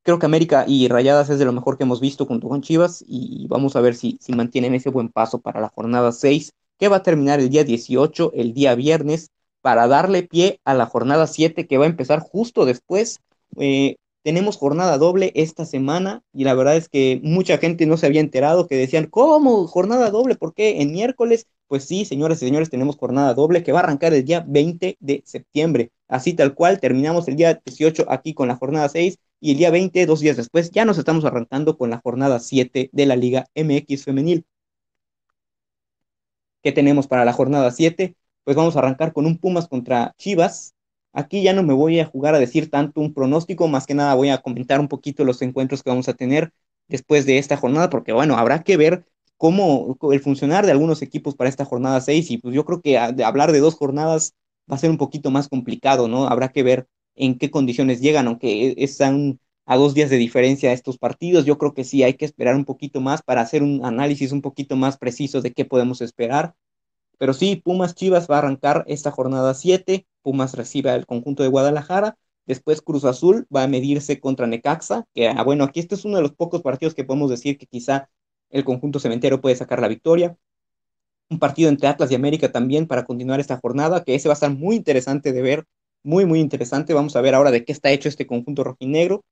Creo que América y Rayadas es de lo mejor que hemos visto junto con Chivas y vamos a ver si, si mantienen ese buen paso para la jornada 6, que va a terminar el día 18, el día viernes, para darle pie a la jornada 7 que va a empezar justo después eh, tenemos jornada doble esta semana y la verdad es que mucha gente no se había enterado que decían, ¿cómo? Jornada doble, ¿por qué? En miércoles, pues sí, señoras y señores, tenemos jornada doble que va a arrancar el día 20 de septiembre. Así tal cual, terminamos el día 18 aquí con la jornada 6 y el día 20, dos días después, ya nos estamos arrancando con la jornada 7 de la Liga MX femenil. ¿Qué tenemos para la jornada 7? Pues vamos a arrancar con un Pumas contra Chivas, Aquí ya no me voy a jugar a decir tanto un pronóstico, más que nada voy a comentar un poquito los encuentros que vamos a tener después de esta jornada, porque bueno, habrá que ver cómo el funcionar de algunos equipos para esta jornada 6 y pues yo creo que ah, hablar de dos jornadas va a ser un poquito más complicado, ¿no? Habrá que ver en qué condiciones llegan, aunque e, están a dos días de diferencia estos partidos, yo creo que sí hay que esperar un poquito más para hacer un análisis un poquito más preciso de qué podemos esperar pero sí, Pumas Chivas va a arrancar esta jornada 7. Pumas recibe al conjunto de Guadalajara. Después Cruz Azul va a medirse contra Necaxa, que ah, bueno, aquí este es uno de los pocos partidos que podemos decir que quizá el conjunto cementero puede sacar la victoria. Un partido entre Atlas y América también para continuar esta jornada, que ese va a estar muy interesante de ver, muy, muy interesante. Vamos a ver ahora de qué está hecho este conjunto rojinegro.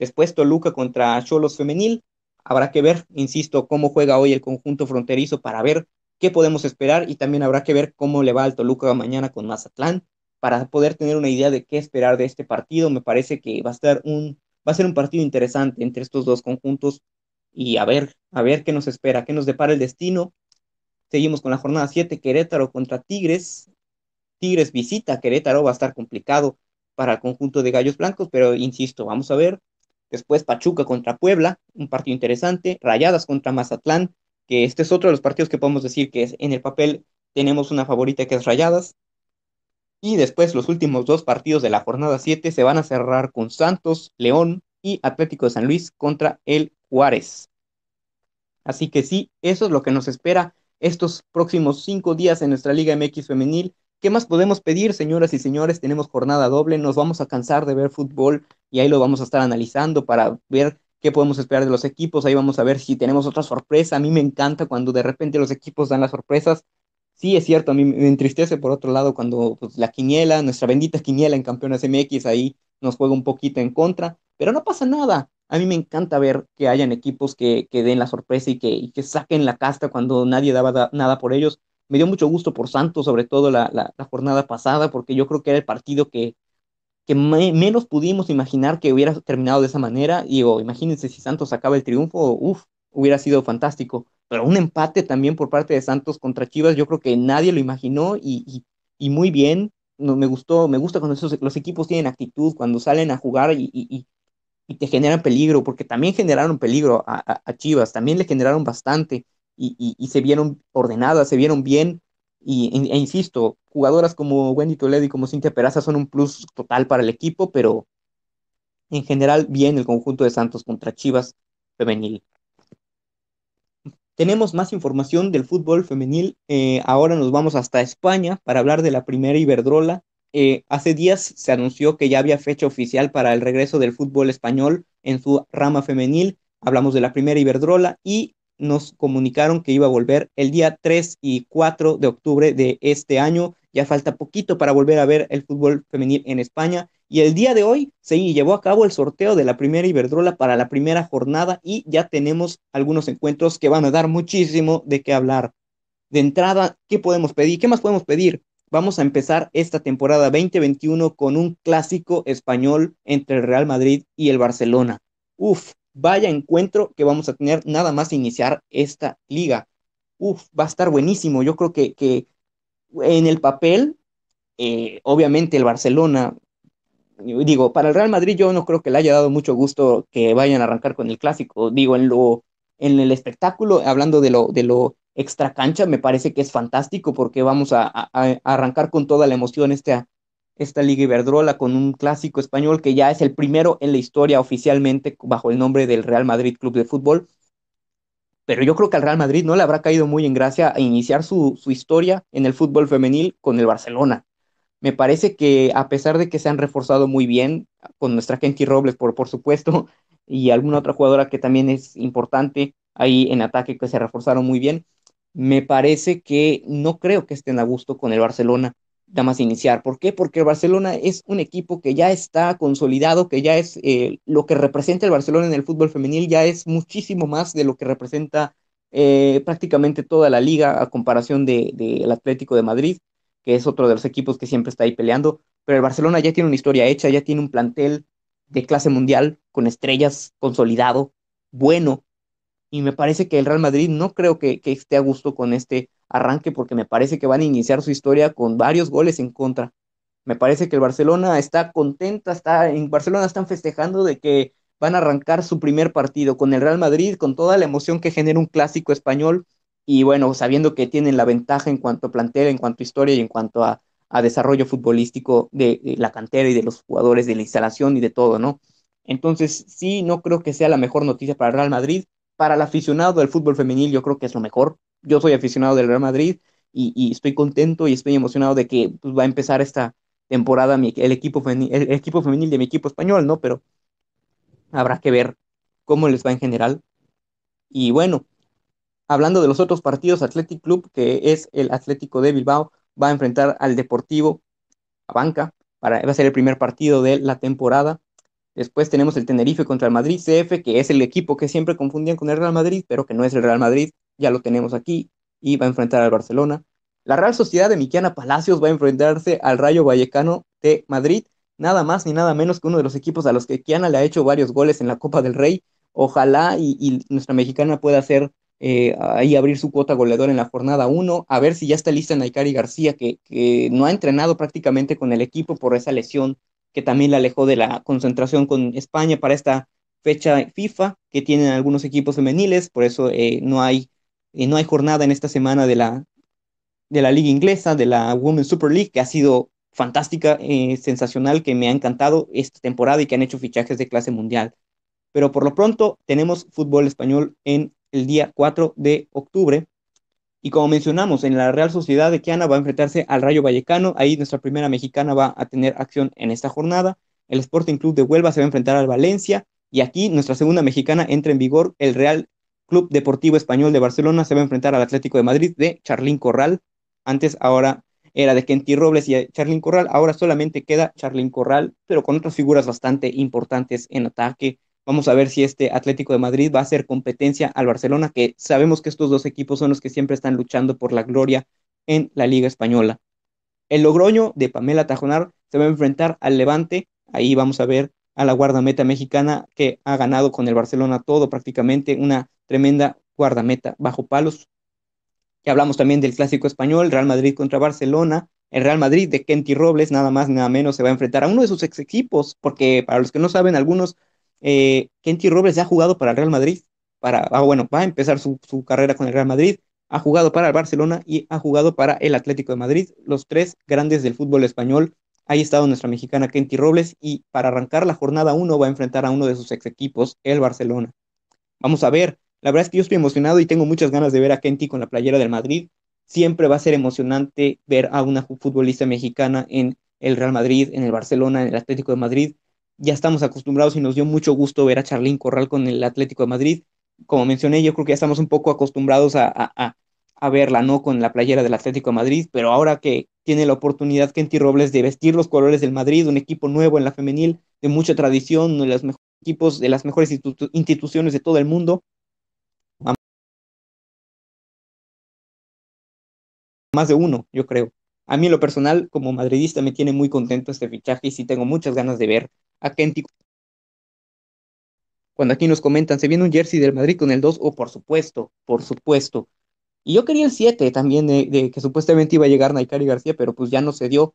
Después Toluca contra Cholos Femenil. Habrá que ver, insisto, cómo juega hoy el conjunto fronterizo para ver qué podemos esperar y también habrá que ver cómo le va al Toluca mañana con Mazatlán para poder tener una idea de qué esperar de este partido. Me parece que va a un va a ser un partido interesante entre estos dos conjuntos y a ver, a ver qué nos espera, qué nos depara el destino. Seguimos con la jornada 7, Querétaro contra Tigres. Tigres visita Querétaro, va a estar complicado para el conjunto de Gallos Blancos, pero insisto, vamos a ver. Después Pachuca contra Puebla, un partido interesante. Rayadas contra Mazatlán, que este es otro de los partidos que podemos decir que es en el papel tenemos una favorita que es Rayadas. Y después los últimos dos partidos de la jornada 7 se van a cerrar con Santos, León y Atlético de San Luis contra el Juárez. Así que sí, eso es lo que nos espera estos próximos cinco días en nuestra Liga MX femenil. ¿Qué más podemos pedir, señoras y señores? Tenemos jornada doble, nos vamos a cansar de ver fútbol y ahí lo vamos a estar analizando para ver qué podemos esperar de los equipos, ahí vamos a ver si tenemos otra sorpresa. A mí me encanta cuando de repente los equipos dan las sorpresas. Sí, es cierto, a mí me entristece por otro lado cuando pues, la quiniela, nuestra bendita quiniela en campeones MX ahí nos juega un poquito en contra, pero no pasa nada. A mí me encanta ver que hayan equipos que, que den la sorpresa y que, saquen la casta cuando nadie daba nada por ellos. Me dio mucho gusto por Santos, sobre todo la jornada pasada, porque yo creo que era el partido que, que menos pudimos imaginar que hubiera terminado de esa manera. Y digo, imagínense si Santos acaba el triunfo, uff, hubiera sido fantástico. Pero un empate también por parte de Santos contra Chivas, yo creo que nadie lo imaginó y, muy bien. me gustó, me gusta cuando los equipos tienen actitud, cuando salen a jugar y, te generan peligro, porque también generaron peligro a, a Chivas, también le generaron bastante y, se vieron ordenadas, se vieron bien y, e insisto, jugadoras como Wendy Toledo y como Cintia Peraza son un plus total para el equipo, pero en general bien el conjunto de Santos contra Chivas femenil. Tenemos más información del fútbol femenil. Eh, ahora nos vamos hasta España para hablar de la primera Iberdrola. Eh, hace días se anunció que ya había fecha oficial para el regreso del fútbol español en su rama femenil. Hablamos de la primera Iberdrola y nos comunicaron que iba a volver el día 3 y 4 de octubre de este año. Ya falta poquito para volver a ver el fútbol femenil en España. Y el día de hoy se llevó a cabo el sorteo de la primera Iberdrola para la primera jornada y ya tenemos algunos encuentros que van a dar muchísimo de qué hablar. De entrada, ¿qué podemos pedir? ¿Qué más podemos pedir? Vamos a empezar esta temporada 2021 con un clásico español entre el Real Madrid y el Barcelona. Uf, Vaya encuentro que vamos a tener nada más iniciar esta liga. Uf, va a estar buenísimo. Yo creo que, que en el papel, eh, obviamente el Barcelona, digo, para el Real Madrid yo no creo que le haya dado mucho gusto que vayan a arrancar con el clásico. Digo, en lo en el espectáculo, hablando de lo, de lo extra cancha, me parece que es fantástico porque vamos a, arrancar con toda la emoción esta, esta Liga Iberdrola con un clásico español que ya es el primero en la historia oficialmente bajo el nombre del Real Madrid Club de Fútbol. Pero yo creo que al Real Madrid no le habrá caído muy en gracia a iniciar su, historia en el fútbol femenil con el Barcelona. Me parece que a pesar de que se han reforzado muy bien con nuestra Kenty Robles, por, por supuesto, <laughs> y alguna otra jugadora que también es importante ahí en ataque que se reforzaron muy bien, me parece que no creo que estén a gusto con el Barcelona nada más iniciar. ¿Por qué? Porque el Barcelona es un equipo que ya está consolidado, que ya es eh, lo que representa el Barcelona en el fútbol femenil, ya es muchísimo más de lo que representa eh, prácticamente toda la liga a comparación del de, Atlético de Madrid, que es otro de los equipos que siempre está ahí peleando. Pero el Barcelona ya tiene una historia hecha, ya tiene un plantel de clase mundial, con estrellas, consolidado, bueno. Y me parece que el Real Madrid no creo que, que esté a gusto con este arranque porque me parece que van a iniciar su historia con varios goles en contra. Me parece que el Barcelona está contenta, está en Barcelona están festejando de que van a arrancar su primer partido con el Real Madrid, con toda la emoción que genera un clásico español y bueno, sabiendo que tienen la ventaja en cuanto a plantel, en cuanto a historia y en cuanto a, desarrollo futbolístico de, la cantera y de los jugadores, de la instalación y de todo, ¿no? Entonces, sí, no creo que sea la mejor noticia para el Real Madrid, para el aficionado del fútbol femenil yo creo que es lo mejor. Yo soy aficionado del Real Madrid y, estoy contento y estoy emocionado de que pues, va a empezar esta temporada el, equipo femenil, de mi equipo español, ¿no? Pero habrá que ver cómo les va en general. Y bueno, hablando de los otros partidos, Athletic Club, que es el Atlético de Bilbao, va a enfrentar al Deportivo a banca. Para, va a ser el primer partido de la temporada. Después tenemos el Tenerife contra el Madrid CF, que es el equipo que siempre confundían con el Real Madrid, pero que no es el Real Madrid, ya lo tenemos aquí, y va a enfrentar al Barcelona. La Real Sociedad de Miquiana Palacios va a enfrentarse al Rayo Vallecano de Madrid, nada más ni nada menos que uno de los equipos a los que Kiana le ha hecho varios goles en la Copa del Rey. Ojalá y, nuestra mexicana pueda hacer eh, ahí abrir su cuota goleador en la jornada 1, a ver si ya está lista Naikari García, que no ha entrenado prácticamente con el equipo por esa lesión que también la alejó de la concentración con España para esta fecha FIFA que tienen algunos equipos femeniles, por eso eh, no, hay, eh, no hay jornada en esta semana de la, de la liga inglesa, de la Women's Super League, que ha sido fantástica, eh, sensacional, que me ha encantado esta temporada y que han hecho fichajes de clase mundial. Pero por lo pronto tenemos fútbol español en el día 4 de octubre y como mencionamos, en la Real Sociedad de Quiana va a enfrentarse al Rayo Vallecano. Ahí nuestra primera mexicana va a tener acción en esta jornada. El Sporting Club de Huelva se va a enfrentar al Valencia. Y aquí nuestra segunda mexicana entra en vigor. El Real Club Deportivo Español de Barcelona se va a enfrentar al Atlético de Madrid de Charlín Corral. Antes ahora era de Kenty Robles y Charlín Corral. Ahora solamente queda Charlín Corral, pero con otras figuras bastante importantes en ataque Vamos a ver si este Atlético de Madrid va a hacer competencia al Barcelona, que sabemos que estos dos equipos son los que siempre están luchando por la gloria en la Liga Española. El Logroño de Pamela Tajonar se va a enfrentar al Levante. Ahí vamos a ver a la guardameta mexicana que ha ganado con el Barcelona todo prácticamente, una tremenda guardameta bajo palos. Ya hablamos también del clásico español, Real Madrid contra Barcelona. El Real Madrid de Kenty Robles, nada más, nada menos, se va a enfrentar a uno de sus ex equipos, porque para los que no saben, algunos eh, Kenty Robles ya ha jugado para el Real Madrid, para, ah, bueno, va a empezar su, carrera con el Real Madrid, ha jugado para el Barcelona y ha jugado para el Atlético de Madrid, los tres grandes del fútbol español. Ahí está nuestra mexicana Kenty Robles y para arrancar la jornada uno va a enfrentar a uno de sus ex equipos, el Barcelona. Vamos a ver, la verdad es que yo estoy emocionado y tengo muchas ganas de ver a Kenty con la playera del Madrid. Siempre va a ser emocionante ver a una futbolista mexicana en el Real Madrid, en el Barcelona, en el Atlético de Madrid ya estamos acostumbrados y nos dio mucho gusto ver a Charlín Corral con el Atlético de Madrid. Como mencioné, yo creo que ya estamos un poco acostumbrados a, verla, ¿no? Con la playera del Atlético de Madrid, pero ahora que tiene la oportunidad Kenty Robles de vestir los colores del Madrid, un equipo nuevo en la femenil, de mucha tradición, de los mejores equipos, de las mejores instituciones de todo el mundo. más de uno, yo creo. A mí lo personal, como madridista, me tiene muy contento este fichaje y sí tengo muchas ganas de ver a Kenty. Cuando aquí nos comentan, ¿se viene un jersey del Madrid con el 2? Oh, por supuesto, por supuesto. Y yo quería el 7 también, de, que supuestamente iba a llegar Naikari García, pero pues ya no se dio.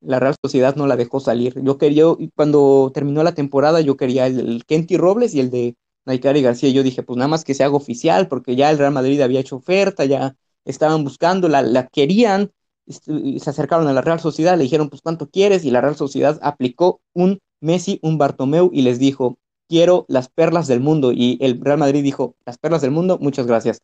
La Real Sociedad no la dejó salir. Yo quería, cuando terminó la temporada, yo quería el, Kenty Robles y el de Naikari García. Yo dije, pues nada más que se haga oficial, porque ya el Real Madrid había hecho oferta, ya estaban buscando, la, la querían, este, se acercaron a la Real Sociedad, le dijeron, pues, ¿cuánto quieres? Y la Real Sociedad aplicó un Messi, un Bartomeu y les dijo, quiero las perlas del mundo. Y el Real Madrid dijo, las perlas del mundo, muchas gracias.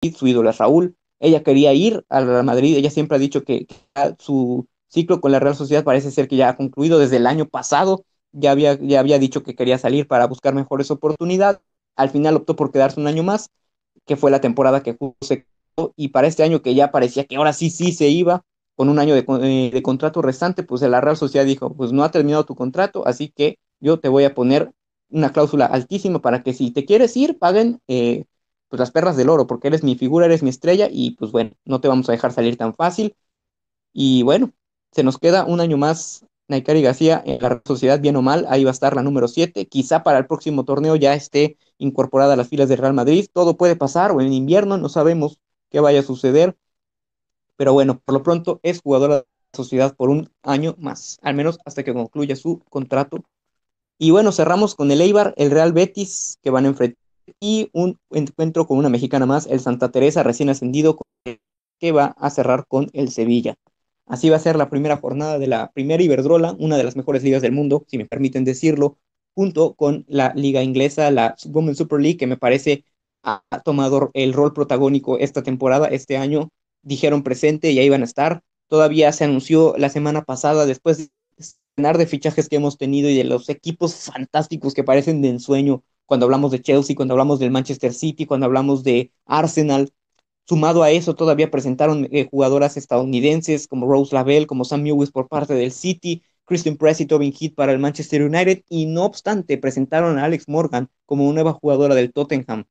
Y su ídolo es Raúl, ella quería ir al Real Madrid, ella siempre ha dicho que, que su ciclo con la Real Sociedad parece ser que ya ha concluido desde el año pasado, ya había, ya había dicho que quería salir para buscar mejores oportunidades al final optó por quedarse un año más, que fue la temporada que se y para este año que ya parecía que ahora sí, sí se iba, con un año de, eh, contrato restante, pues la Real Sociedad dijo, pues no ha terminado tu contrato, así que yo te voy a poner una cláusula altísima para que si te quieres ir, paguen eh, pues las perras del oro, porque eres mi figura, eres mi estrella, y pues bueno, no te vamos a dejar salir tan fácil. Y bueno, se nos queda un año más Naikari García en la Real sociedad, bien o mal, ahí va a estar la número 7, quizá para el próximo torneo ya esté incorporada a las filas del Real Madrid. Todo puede pasar o en invierno, no sabemos qué vaya a suceder. Pero bueno, por lo pronto es jugadora de la sociedad por un año más, al menos hasta que concluya su contrato. Y bueno, cerramos con el Eibar, el Real Betis, que van a enfrentar, y un encuentro con una mexicana más, el Santa Teresa recién ascendido, que va a cerrar con el Sevilla. Así va a ser la primera jornada de la primera Iberdrola, una de las mejores ligas del mundo, si me permiten decirlo, junto con la liga inglesa, la Women's Super League, que me parece ha tomado el rol protagónico esta temporada, este año, dijeron presente y ahí van a estar. Todavía se anunció la semana pasada, después de cenar de fichajes que hemos tenido y de los equipos fantásticos que parecen de ensueño, cuando hablamos de Chelsea, cuando hablamos del Manchester City, cuando hablamos de Arsenal. Sumado a eso, todavía presentaron eh, jugadoras estadounidenses como Rose Lavelle, como Sam Mewis por parte del City, Christian Press y Tobin Heath para el Manchester United y no obstante presentaron a Alex Morgan como nueva jugadora del Tottenham.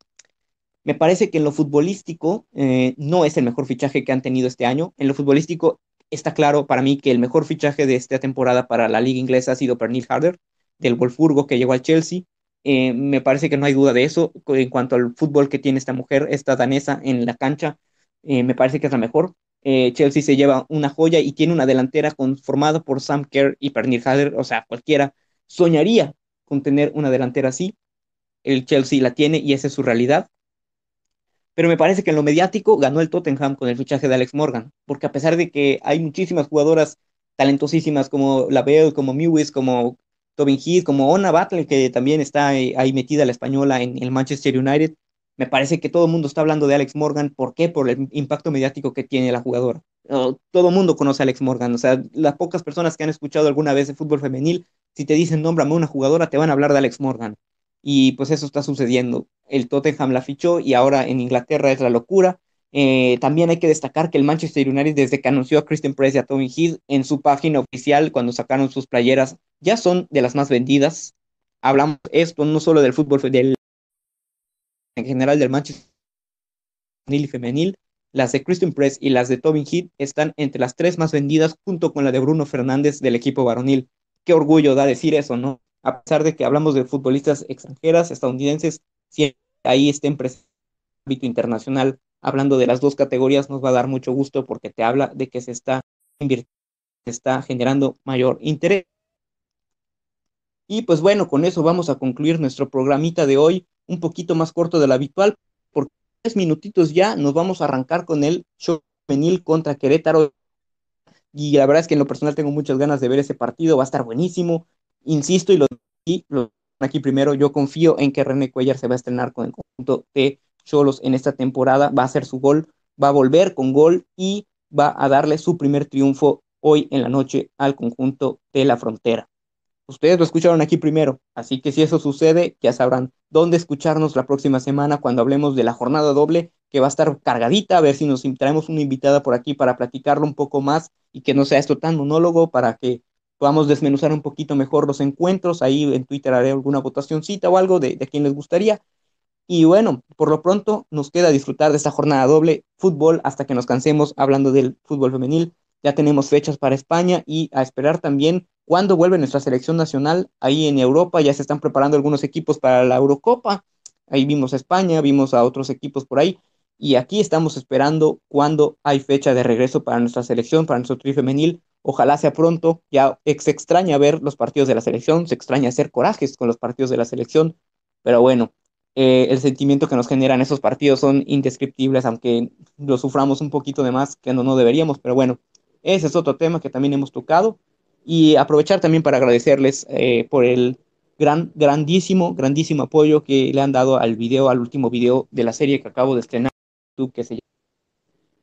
Me parece que en lo futbolístico eh, no es el mejor fichaje que han tenido este año. En lo futbolístico está claro para mí que el mejor fichaje de esta temporada para la liga inglesa ha sido Pernil Harder del Wolfsburgo que llegó al Chelsea. Eh, me parece que no hay duda de eso en cuanto al fútbol que tiene esta mujer, esta danesa en la cancha. Eh, me parece que es la mejor. Eh, Chelsea se lleva una joya y tiene una delantera conformada por Sam Kerr y Pernil Hader, O sea, cualquiera soñaría con tener una delantera así. El Chelsea la tiene y esa es su realidad. Pero me parece que en lo mediático ganó el Tottenham con el fichaje de Alex Morgan, porque a pesar de que hay muchísimas jugadoras talentosísimas como Lavelle, como Mewis, como Tobin Heath, como Ona Battle, que también está ahí metida la española en el Manchester United, me parece que todo el mundo está hablando de Alex Morgan. ¿Por qué? Por el impacto mediático que tiene la jugadora. todo el mundo conoce a Alex Morgan. O sea, las pocas personas que han escuchado alguna vez de fútbol femenil, si te dicen nómbrame una jugadora, te van a hablar de Alex Morgan. Y pues eso está sucediendo. El Tottenham la fichó y ahora en Inglaterra es la locura. Eh, también hay que destacar que el Manchester United, desde que anunció a Christian Press y a Tommy Heath, en su página oficial, cuando sacaron sus playeras, ya son de las más vendidas. Hablamos esto no solo del fútbol, del en general del Manchester y femenil, las de Christian Press y las de Tobin Heath están entre las tres más vendidas junto con la de Bruno Fernández del equipo varonil. Qué orgullo da decir eso, ¿no? A pesar de que hablamos de futbolistas extranjeras, estadounidenses, ...si ahí estén presentes en ámbito internacional. Hablando de las dos categorías nos va a dar mucho gusto porque te habla de que se está se está generando mayor interés. Y pues bueno, con eso vamos a concluir nuestro programita de hoy un poquito más corto de lo habitual, porque en tres minutitos ya nos vamos a arrancar con el show contra Querétaro. Y la verdad es que en lo personal tengo muchas ganas de ver ese partido, va a estar buenísimo. Insisto y lo, digo aquí primero, yo confío en que René Cuellar se va a estrenar con el conjunto de Cholos en esta temporada, va a hacer su gol, va a volver con gol y va a darle su primer triunfo hoy en la noche al conjunto de la frontera. Ustedes lo escucharon aquí primero, así que si eso sucede, ya sabrán dónde escucharnos la próxima semana cuando hablemos de la jornada doble, que va a estar cargadita, a ver si nos traemos una invitada por aquí para platicarlo un poco más y que no sea esto tan monólogo para que podamos desmenuzar un poquito mejor los encuentros. Ahí en Twitter haré alguna votacióncita o algo de, de quién les gustaría. Y bueno, por lo pronto nos queda disfrutar de esta jornada doble, fútbol, hasta que nos cansemos hablando del fútbol femenil. Ya tenemos fechas para España y a esperar también cuando vuelve nuestra selección nacional? Ahí en Europa ya se están preparando algunos equipos para la Eurocopa. Ahí vimos a España, vimos a otros equipos por ahí. Y aquí estamos esperando cuando hay fecha de regreso para nuestra selección, para nuestro tri femenil. Ojalá sea pronto. Ya se extraña ver los partidos de la selección, se extraña hacer corajes con los partidos de la selección. Pero bueno, eh, el sentimiento que nos generan esos partidos son indescriptibles, aunque lo suframos un poquito de más que no, no deberíamos. Pero bueno, ese es otro tema que también hemos tocado y aprovechar también para agradecerles eh, por el gran, grandísimo, grandísimo apoyo que le han dado al video, al último video de la serie que acabo de estrenar YouTube, que se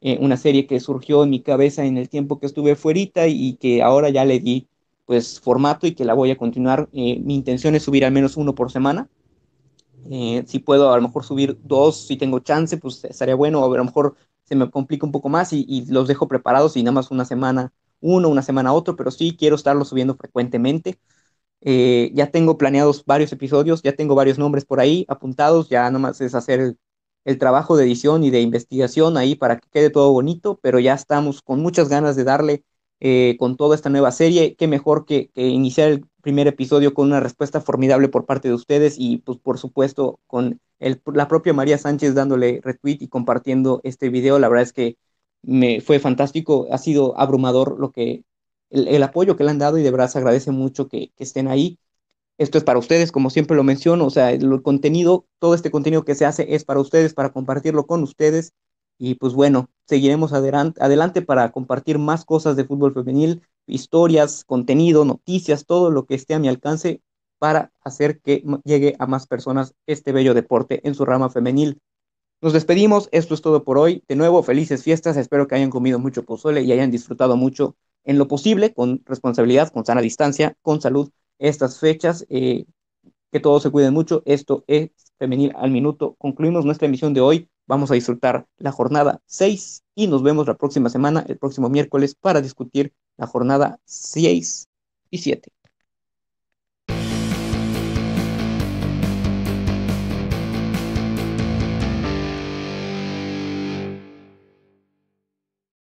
eh, una serie que surgió en mi cabeza en el tiempo que estuve fuerita y que ahora ya le di pues formato y que la voy a continuar. Eh, mi intención es subir al menos uno por semana. si puedo a lo mejor subir dos, si tengo chance, pues estaría bueno, a lo mejor se me complica un poco más y los dejo preparados y nada más una semana uno, una semana a otro, pero sí quiero estarlo subiendo frecuentemente. Eh, ya tengo planeados varios episodios, ya tengo varios nombres por ahí apuntados, ya nomás es hacer el, trabajo de edición y de investigación ahí para que quede todo bonito, pero ya estamos con muchas ganas de darle eh, con toda esta nueva serie. Qué mejor que, que, iniciar el primer episodio con una respuesta formidable por parte de ustedes y pues por supuesto con el, la propia María Sánchez dándole retweet y compartiendo este video. La verdad es que me fue fantástico, ha sido abrumador lo que el, apoyo que le han dado y de verdad se agradece mucho que, que, estén ahí. Esto es para ustedes, como siempre lo menciono, o sea, el contenido, todo este contenido que se hace es para ustedes, para compartirlo con ustedes. Y pues bueno, seguiremos adelante, adelante para compartir más cosas de fútbol femenil, historias, contenido, noticias, todo lo que esté a mi alcance para hacer que llegue a más personas este bello deporte en su rama femenil. Nos despedimos, esto es todo por hoy. De nuevo, felices fiestas, espero que hayan comido mucho pozole y hayan disfrutado mucho en lo posible, con responsabilidad, con sana distancia, con salud, estas fechas. Eh, que todos se cuiden mucho. Esto es Femenil al Minuto. Concluimos nuestra emisión de hoy. Vamos a disfrutar la jornada 6 y nos vemos la próxima semana, el próximo miércoles, para discutir la jornada 6 y 7.